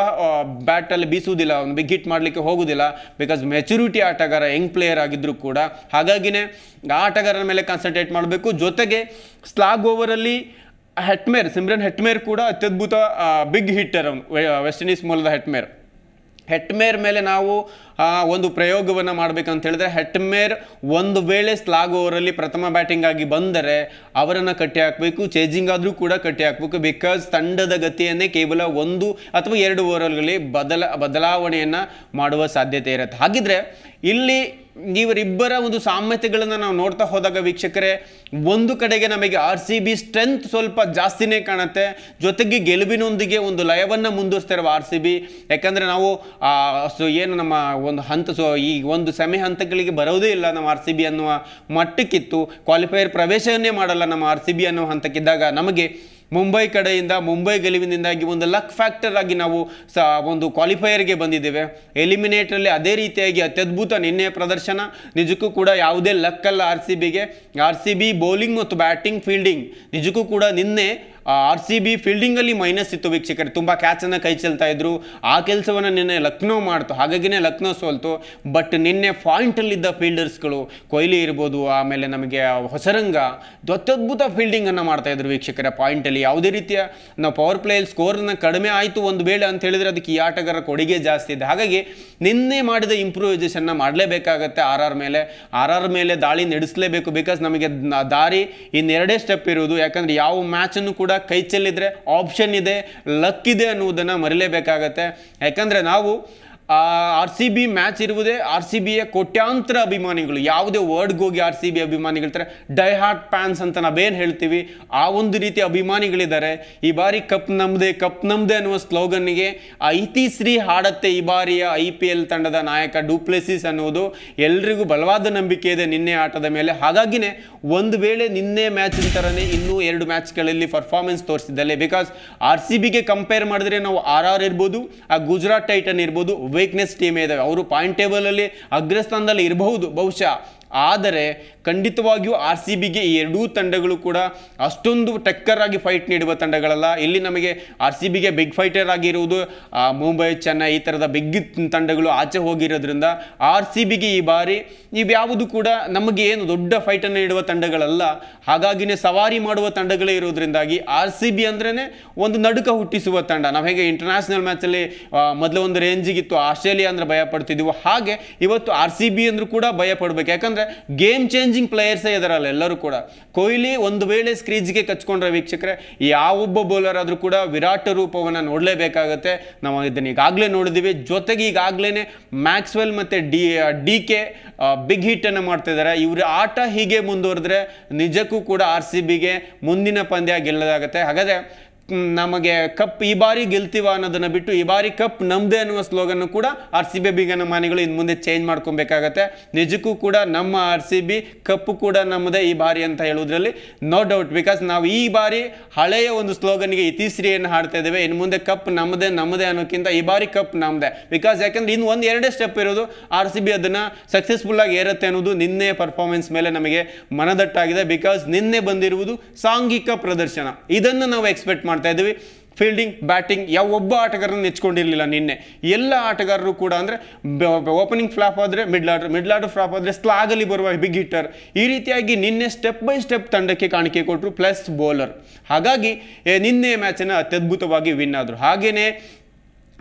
ಬ್ಯಾಟಲ್ಲಿ ಬೀಸುವುದಿಲ್ಲ ಅವ್ನು ಬಿಗ್ ಹಿಟ್ ಮಾಡಲಿಕ್ಕೆ ಹೋಗುವುದಿಲ್ಲ ಬಿಕಾಸ್ ಮೆಚುರಿಟಿ ಆಟಗಾರ ಯಂಗ್ ಪ್ಲೇಯರ್ ಆಗಿದ್ದರೂ ಕೂಡ ಹಾಗಾಗಿನೇ ಆಟಗಾರರ ಮೇಲೆ ಕಾನ್ಸಂಟ್ರೇಟ್ ಮಾಡಬೇಕು ಜೊತೆಗೆ ಸ್ಲಾಗ್ ಓವರಲ್ಲಿ ಹೆಟ್ಮೇರ್ ಸಿಮ್ರನ್ ಹೆಟ್ಮೇರ್ ಕೂಡ ಅತ್ಯದ್ಭುತ ಬಿಗ್ ಹಿಟ್ಟರ್ ವೆಸ್ಟ್ ಇಂಡೀಸ್ ಮೂಲದ ಹೆಟ್ಮೇರ್ ಹೆಟ್ಮೇರ್ ಮೇಲೆ ನಾವು ಒಂದು ಪ್ರಯೋಗವನ್ನು ಮಾಡಬೇಕಂತ ಹೇಳಿದ್ರೆ ಹೆಟ್ಮೇರ್ ಒಂದು ವೇಳೆ ಸ್ಲಾಗ್ ಓವರಲ್ಲಿ ಪ್ರಥಮ ಬ್ಯಾಟಿಂಗ್ ಆಗಿ ಬಂದರೆ ಅವರನ್ನು ಕಟ್ಟಿ ಹಾಕಬೇಕು ಚೇಜಿಂಗ್ ಆದರೂ ಕೂಡ ಕಟ್ಟಿ ಹಾಕಬೇಕು ಬಿಕಾಸ್ ತಂಡದ ಗತಿಯನ್ನೇ ಕೇವಲ ಒಂದು ಅಥವಾ ಎರಡು ಓವರ್ಗಳಲ್ಲಿ ಬದಲ ಬದಲಾವಣೆಯನ್ನು ಮಾಡುವ ಸಾಧ್ಯತೆ ಇರುತ್ತೆ ಹಾಗಿದ್ರೆ ಇಲ್ಲಿ ಇವರಿಬ್ಬರ ಒಂದು ಸಾಮ್ಯತೆಗಳನ್ನು ನಾವು ನೋಡ್ತಾ ಹೋದಾಗ ವೀಕ್ಷಕರೇ ಒಂದು ಕಡೆಗೆ ನಮಗೆ ಆರ್ ಸಿ ಬಿ ಸ್ಟ್ರೆಂತ್ ಸ್ವಲ್ಪ ಜಾಸ್ತಿನೇ ಕಾಣುತ್ತೆ ಜೊತೆಗೆ ಗೆಲುವಿನೊಂದಿಗೆ ಒಂದು ಲಯವನ್ನು ಮುಂದುವರಿಸ್ತಿರುವ ಆರ್ ಸಿ ಬಿ ಯಾಕಂದರೆ ನಾವು ಸೊ ಏನು ನಮ್ಮ ಒಂದು ಹಂತ ಸೊ ಈ ಒಂದು ಸೆಮಿ ಹಂತಗಳಿಗೆ ಬರೋದೇ ಇಲ್ಲ ನಮ್ಮ ಆರ್ ಸಿ ಬಿ ಅನ್ನುವ ಮಟ್ಟಕ್ಕಿತ್ತು ಕ್ವಾಲಿಫೈಯರ್ ಪ್ರವೇಶವನ್ನೇ ಮಾಡಲ್ಲ ನಮ್ಮ ಆರ್ ಸಿ ಬಿ ಅನ್ನುವ ಹಂತಕ್ಕಿದ್ದಾಗ ನಮಗೆ ಮುಂಬೈ ಕಡೆಯಿಂದ ಮುಂಬೈ ಗೆಲುವಿನಿಂದಾಗಿ ಒಂದು ಲಕ್ ಫ್ಯಾಕ್ಟರ್ ಆಗಿ ನಾವು ಸ ಒಂದು ಕ್ವಾಲಿಫೈಯರ್ಗೆ ಬಂದಿದ್ದೇವೆ ಎಲಿಮಿನೇಟರಲ್ಲಿ ಅದೇ ರೀತಿಯಾಗಿ ಅತ್ಯದ್ಭುತ ನಿನ್ನೆ ಪ್ರದರ್ಶನ ನಿಜಕ್ಕೂ ಕೂಡ ಯಾವುದೇ ಲಕ್ಕಲ್ಲ ಆರ್ ಸಿ ಬಿಗೆ ಆರ್ ಸಿ ಬಿ ಬೌಲಿಂಗ್ ಮತ್ತು ಬ್ಯಾಟಿಂಗ್ ಫೀಲ್ಡಿಂಗ್ ನಿಜಕ್ಕೂ ಕೂಡ ನಿನ್ನೆ ಆರ್ ಸಿ ಬಿ ಫೀಲ್ಡಿಂಗಲ್ಲಿ ಮೈನಸ್ ಇತ್ತು ವೀಕ್ಷಕರು ತುಂಬ ಕ್ಯಾಚನ್ನು ಕೈ ಚೆಲ್ತಾ ಇದ್ರು ಆ ಕೆಲಸವನ್ನು ನಿನ್ನೆ ಲಕ್ನೋ ಮಾಡ್ತು ಹಾಗಾಗಿನೇ ಲಕ್ನೋ ಸೋಲ್ತು ಬಟ್ ನಿನ್ನೆ ಪಾಯಿಂಟಲ್ಲಿದ್ದ ಫೀಲ್ಡರ್ಸ್ಗಳು ಕೊಹ್ಲಿ ಇರ್ಬೋದು ಆಮೇಲೆ ನಮಗೆ ಹೊಸರಂಗ ಅತ್ಯದ್ಭುತ ಫೀಲ್ಡಿಂಗನ್ನು ಮಾಡ್ತಾ ಇದ್ರು ವೀಕ್ಷಕರ ಪಾಯಿಂಟಲ್ಲಿ ಯಾವುದೇ ರೀತಿಯ ನಾವು ಪವರ್ ಪ್ಲೇಯಲ್ಲಿ ಸ್ಕೋರ್ನ ಕಡಿಮೆ ಆಯಿತು ಒಂದು ವೇಳೆ ಅಂತ ಹೇಳಿದರೆ ಅದಕ್ಕೆ ಈ ಆಟಗಾರರ ಕೊಡುಗೆ ಜಾಸ್ತಿ ಇದೆ ಹಾಗಾಗಿ ನಿನ್ನೆ ಮಾಡಿದ ಇಂಪ್ರೂವೈಸೇಷನ್ನ ಮಾಡಲೇಬೇಕಾಗತ್ತೆ ಆರ್ ಆರ್ ಮೇಲೆ ಆರ್ ಆರ್ ಮೇಲೆ ದಾಳಿ ನಡೆಸಲೇಬೇಕು ಬಿಕಾಸ್ ನಮಗೆ ದಾರಿ ಇನ್ನೆರಡೇ ಸ್ಟೆಪ್ ಇರುವುದು ಯಾಕಂದರೆ ಯಾವ ಮ್ಯಾಚನ್ನು ಕೂಡ ಕೈ ಚೆಲ್ಲಿದ್ರೆ ಆಪ್ಷನ್ ಇದೆ ಲಕ್ ಇದೆ ಅನ್ನುವುದನ್ನು ಮರಿಲೇಬೇಕಾಗತ್ತೆ ಯಾಕಂದರೆ ನಾವು ಆರ್ ಸಿ ಬಿ ಮ್ಯಾಚ್ ಇರುವುದೇ ಆರ್ ಸಿ ಬಿಯ ಕೋಟ್ಯಾಂತರ ಅಭಿಮಾನಿಗಳು ಯಾವುದೇ ವರ್ಡ್ಗೆ ಹೋಗಿ ಆರ್ ಸಿ ಬಿ ಅಭಿಮಾನಿಗಳಿರ್ತಾರೆ ಡೈ ಹಾರ್ಟ್ ಪ್ಯಾನ್ಸ್ ಅಂತ ನಾವೇನು ಹೇಳ್ತೀವಿ ಆ ಒಂದು ರೀತಿ ಅಭಿಮಾನಿಗಳಿದ್ದಾರೆ ಈ ಬಾರಿ ಕಪ್ ನಮ್ಮದೇ ಕಪ್ ನಮ್ಮದೇ ಅನ್ನುವ ಸ್ಲೋಗನ್ಗೆ ಐತಿಶ್ರೀ ಹಾಡತ್ತೆ ಈ ಬಾರಿಯ ಐ ಪಿ ಎಲ್ ತಂಡದ ನಾಯಕ ಡೂಪ್ಲೆಸಿಸ್ ಅನ್ನುವುದು ಎಲ್ರಿಗೂ ಬಲವಾದ ನಂಬಿಕೆ ಇದೆ ನಿನ್ನೆ ಆಟದ ಮೇಲೆ ಹಾಗಾಗಿನೇ ಒಂದು ವೇಳೆ ನಿನ್ನೆ ಮ್ಯಾಚಿನ ಥರನೇ ಇನ್ನೂ ಎರಡು ಮ್ಯಾಚ್ಗಳಲ್ಲಿ ಪರ್ಫಾರ್ಮೆನ್ಸ್ ತೋರಿಸಿದ್ದಲ್ಲೇ ಬಿಕಾಸ್ ಆರ್ ಸಿ ಬಿಗೆ ಕಂಪೇರ್ ಮಾಡಿದ್ರೆ ನಾವು ಆರ್ ಆರ್ ಇರ್ಬೋದು ಆ ಗುಜರಾತ್ ಟೈಟನ್ ಇರ್ಬೋದು ವೀಕ್ನೆಸ್ ಟೀಮೇ ಇದ್ದಾವೆ ಅವರು ಪಾಯಿಂಟ್ ಟೇಬಲಲ್ಲಿ ಅಗ್ರಸ್ಥಾನದಲ್ಲಿ ಇರಬಹುದು ಬಹುಶಃ ಆದರೆ ಖಂಡಿತವಾಗಿಯೂ ಆರ್ ಸಿ ಬಿಗೆ ಈ ಎರಡೂ ತಂಡಗಳು ಕೂಡ ಅಷ್ಟೊಂದು ಟಕ್ಕರ್ ಆಗಿ ಫೈಟ್ ನೀಡುವ ತಂಡಗಳಲ್ಲ ಇಲ್ಲಿ ನಮಗೆ ಆರ್ ಸಿ ಬಿಗೆ ಬಿಗ್ ಫೈಟರ್ ಆಗಿರುವುದು ಮುಂಬೈ ಚೆನ್ನೈ ಈ ಥರದ ಬಿಗ್ ತಂಡಗಳು ಆಚೆ ಹೋಗಿರೋದ್ರಿಂದ ಆರ್ ಸಿ ಬಿಗೆ ಈ ಬಾರಿ ಇವ್ಯಾವುದು ಕೂಡ ನಮಗೆ ಏನು ದೊಡ್ಡ ಫೈಟನ್ನು ನೀಡುವ ತಂಡಗಳಲ್ಲ ಹಾಗಾಗಿನೇ ಸವಾರಿ ಮಾಡುವ ತಂಡಗಳೇ ಇರೋದ್ರಿಂದಾಗಿ ಆರ್ ಸಿ ಬಿ ಅಂದ್ರೇ ಒಂದು ನಡುಕ ಹುಟ್ಟಿಸುವ ತಂಡ ನಾವು ಹೇಗೆ ಇಂಟರ್ನ್ಯಾಷನಲ್ ಮ್ಯಾಚಲ್ಲಿ ಮೊದಲ ಒಂದು ರೇಂಜಿಗಿತ್ತು ಆಸ್ಟ್ರೇಲಿಯಾ ಅಂದ್ರೆ ಭಯ ಪಡ್ತಿದ್ದೀವೋ ಹಾಗೆ ಇವತ್ತು ಆರ್ ಸಿ ಬಿ ಅಂದರೂ ಕೂಡ ಭಯ ಪಡಬೇಕು ಯಾಕಂದರೆ ಗೇಮ್ ಚೇಂಜಿಂಗ್ ಪ್ಲೇಯರ್ಸೇ ಇದಾರಲ್ಲ ಎಲ್ಲರೂ ಕೂಡ ಕೊಹ್ಲಿ ಒಂದು ವೇಳೆ ಸ್ಕ್ರೀಜ್ಗೆ ಕಚ್ಕೊಂಡ್ರೆ ವೀಕ್ಷಕರೆ ಯಾವೊಬ್ಬ ಬೌಲರ್ ಆದರೂ ಕೂಡ ವಿರಾಟ್ ರೂಪವನ್ನು ನೋಡಲೇಬೇಕಾಗತ್ತೆ ನಾವು ಇದನ್ನು ಈಗಾಗಲೇ ನೋಡಿದ್ದೀವಿ ಜೊತೆಗೆ ಈಗಾಗಲೇ ಮ್ಯಾಕ್ಸ್ವೆಲ್ ಮತ್ತು ಡಿ ಡಿ ಕೆ ಬಿಗ್ ಹಿಟ್ಟನ್ನು ಮಾಡ್ತಾ ಇದ್ದಾರೆ ಇವ್ರ ಆಟ ಹೀಗೆ ಮುಂದುವರೆದ್ರೆ ನಿಜಕ್ಕೂ ಕೂಡ ಆರ್ ಸಿ ಬಿಗೆ ಮುಂದಿನ ಪಂದ್ಯ ಗೆಲ್ಲದಾಗುತ್ತೆ ಹಾಗಾದರೆ ನಮಗೆ ಕಪ್ ಈ ಬಾರಿ ಗೆಲ್ತೀವ ಅನ್ನೋದನ್ನು ಬಿಟ್ಟು ಈ ಬಾರಿ ಕಪ್ ನಮ್ಮದೇ ಅನ್ನುವ ಸ್ಲೋಗನ್ ಕೂಡ ಆರ್ ಸಿ ಬಿ ಅಭಿಮಾನಿಗಳು ಇನ್ನು ಮುಂದೆ ಚೇಂಜ್ ಮಾಡ್ಕೊಬೇಕಾಗತ್ತೆ ನಿಜಕ್ಕೂ ಕೂಡ ನಮ್ಮ ಆರ್ ಸಿ ಬಿ ಕಪ್ಪು ಕೂಡ ನಮ್ಮದೇ ಈ ಬಾರಿ ಅಂತ ಹೇಳೋದ್ರಲ್ಲಿ ನೋ ಡೌಟ್ ಬಿಕಾಸ್ ನಾವು ಈ ಬಾರಿ ಹಳೆಯ ಒಂದು ಸ್ಲೋಗನ್ಗೆ ಇತಿಶ್ರೀಯನ್ನು ಹಾಡ್ತಾ ಇದ್ದೇವೆ ಇನ್ನು ಮುಂದೆ ಕಪ್ ನಮ್ಮದೇ ನಮ್ಮದೇ ಅನ್ನೋಕ್ಕಿಂತ ಈ ಬಾರಿ ಕಪ್ ನಮ್ಮದೇ ಬಿಕಾಸ್ ಯಾಕೆಂದ್ರೆ ಇನ್ನು ಒಂದು ಎರಡೇ ಸ್ಟೆಪ್ ಇರೋದು ಆರ್ ಸಿ ಬಿ ಅದನ್ನು ಆಗಿ ಏರುತ್ತೆ ಅನ್ನೋದು ನಿನ್ನೆ ಪರ್ಫಾರ್ಮೆನ್ಸ್ ಮೇಲೆ ನಮಗೆ ಮನದಟ್ಟಾಗಿದೆ ಬಿಕಾಸ್ ನಿನ್ನೆ ಬಂದಿರುವುದು ಸಾಂಘಿಕ ಪ್ರದರ್ಶನ ಇದನ್ನು ನಾವು ಎಕ್ಸ್ಪೆಕ್ಟ್ ಮಾಡಿ ಮಾಡ್ತಾ ಇದ್ದೀವಿ ಫೀಲ್ಡಿಂಗ್ ಬ್ಯಾಟಿಂಗ್ ಯಾವ ಒಬ್ಬ ಆಟಗಾರನ ನೆಚ್ಕೊಂಡಿರಲಿಲ್ಲ ನಿನ್ನೆ ಎಲ್ಲ ಆಟಗಾರರು ಕೂಡ ಅಂದರೆ ಓಪನಿಂಗ್ ಫ್ಲಾಪ್ ಆದರೆ middle order middle order flop ಆದರೆ ಸ್ಲಾಗಲಿ ಬರುವ ಬಿಗ್ ಹಿಟ್ಟರ್ ಈ ರೀತಿಯಾಗಿ ನಿನ್ನೆ ಸ್ಟೆಪ್ ಬೈ ಸ್ಟೆಪ್ ತಂಡಕ್ಕೆ ಕಾಣಿಕೆ ಕೊಟ್ಟರು ಪ್ಲಸ್ ಬೌಲರ್ ಹಾಗಾಗಿ ನಿನ್ನೆ ಮ್ಯಾಚನ್ನು ಅತ್ಯದ್ಭುತವಾಗಿ ವಿನ್ ಆದರು ಹಾಗೆಯೇ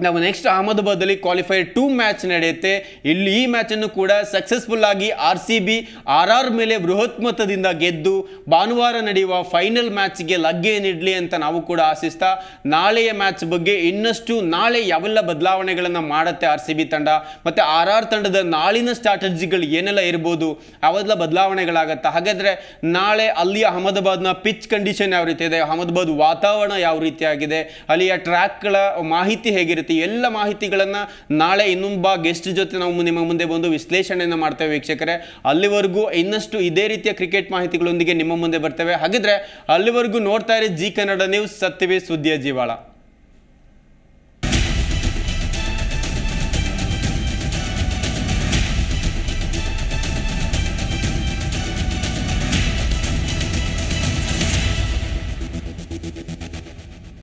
ನಾವು ನೆಕ್ಸ್ಟ್ ಅಹಮದಾಬಾದಲ್ಲಿ ಕ್ವಾಲಿಫೈ ಟೂ ಮ್ಯಾಚ್ ನಡೆಯುತ್ತೆ ಇಲ್ಲಿ ಈ ಮ್ಯಾಚನ್ನು ಕೂಡ ಸಕ್ಸಸ್ಫುಲ್ ಆಗಿ R C B R R ಮೇಲೆ ಬೃಹತ್ ಮತದಿಂದ ಗೆದ್ದು ಭಾನುವಾರ ನಡೆಯುವ ಫೈನಲ್ ಮ್ಯಾಚ್ಗೆ ನೀಡಲಿ ಅಂತ ನಾವು ಕೂಡ ಆಶಿಸ್ತಾ ನಾಳೆಯ ಮ್ಯಾಚ್ ಬಗ್ಗೆ ಇನ್ನಷ್ಟು ನಾಳೆ ಯಾವೆಲ್ಲ ಬದಲಾವಣೆಗಳನ್ನು ಮಾಡುತ್ತೆ ಆರ್ ಸಿ ಬಿ ತಂಡ ಮತ್ತು ಆರ್ ಆರ್ ತಂಡದ ನಾಳಿನ ಸ್ಟ್ರಾಟಜಿಗಳು ಏನೆಲ್ಲ ಇರ್ಬೋದು ಅವೆಲ್ಲ ಬದಲಾವಣೆಗಳಾಗತ್ತೆ ಹಾಗಾದರೆ ನಾಳೆ ಅಲ್ಲಿ ಅಹಮದಾಬಾದ್ನ ಪಿಚ್ ಕಂಡೀಷನ್ ಯಾವ ರೀತಿ ಇದೆ ಅಹಮದಾಬಾದ್ ವಾತಾವರಣ ಯಾವ ರೀತಿಯಾಗಿದೆ ಅಲ್ಲಿಯ ಟ್ರ್ಯಾಕ್ಗಳ ಮಾಹಿತಿ ಹೇಗಿರುತ್ತೆ ರೀತಿ ಎಲ್ಲ ಮಾಹಿತಿಗಳನ್ನು ನಾಳೆ ಇನ್ನೊಬ್ಬ ಗೆಸ್ಟ್ ಜೊತೆ ನಾವು ನಿಮ್ಮ ಮುಂದೆ ಬಂದು ವಿಶ್ಲೇಷಣೆಯನ್ನು ಮಾಡ್ತೇವೆ ವೀಕ್ಷಕರೇ ಅಲ್ಲಿವರೆಗೂ ಇನ್ನಷ್ಟು ಇದೇ ರೀತಿಯ ಕ್ರಿಕೆಟ್ ಮಾಹಿತಿಗಳೊಂದಿಗೆ ನಿಮ್ಮ ಮುಂದೆ ಬರ್ತೇವೆ ಹಾಗಿದ್ರೆ ಅಲ್ಲಿವರೆಗೂ ನೋಡ್ತಾ ಇರಿ ಜಿ ಕನ್ನಡ ನ್ಯೂಸ್ ಸತ್ಯವೇ ಸುದ್ದಿಯ ಜೀವಾಳ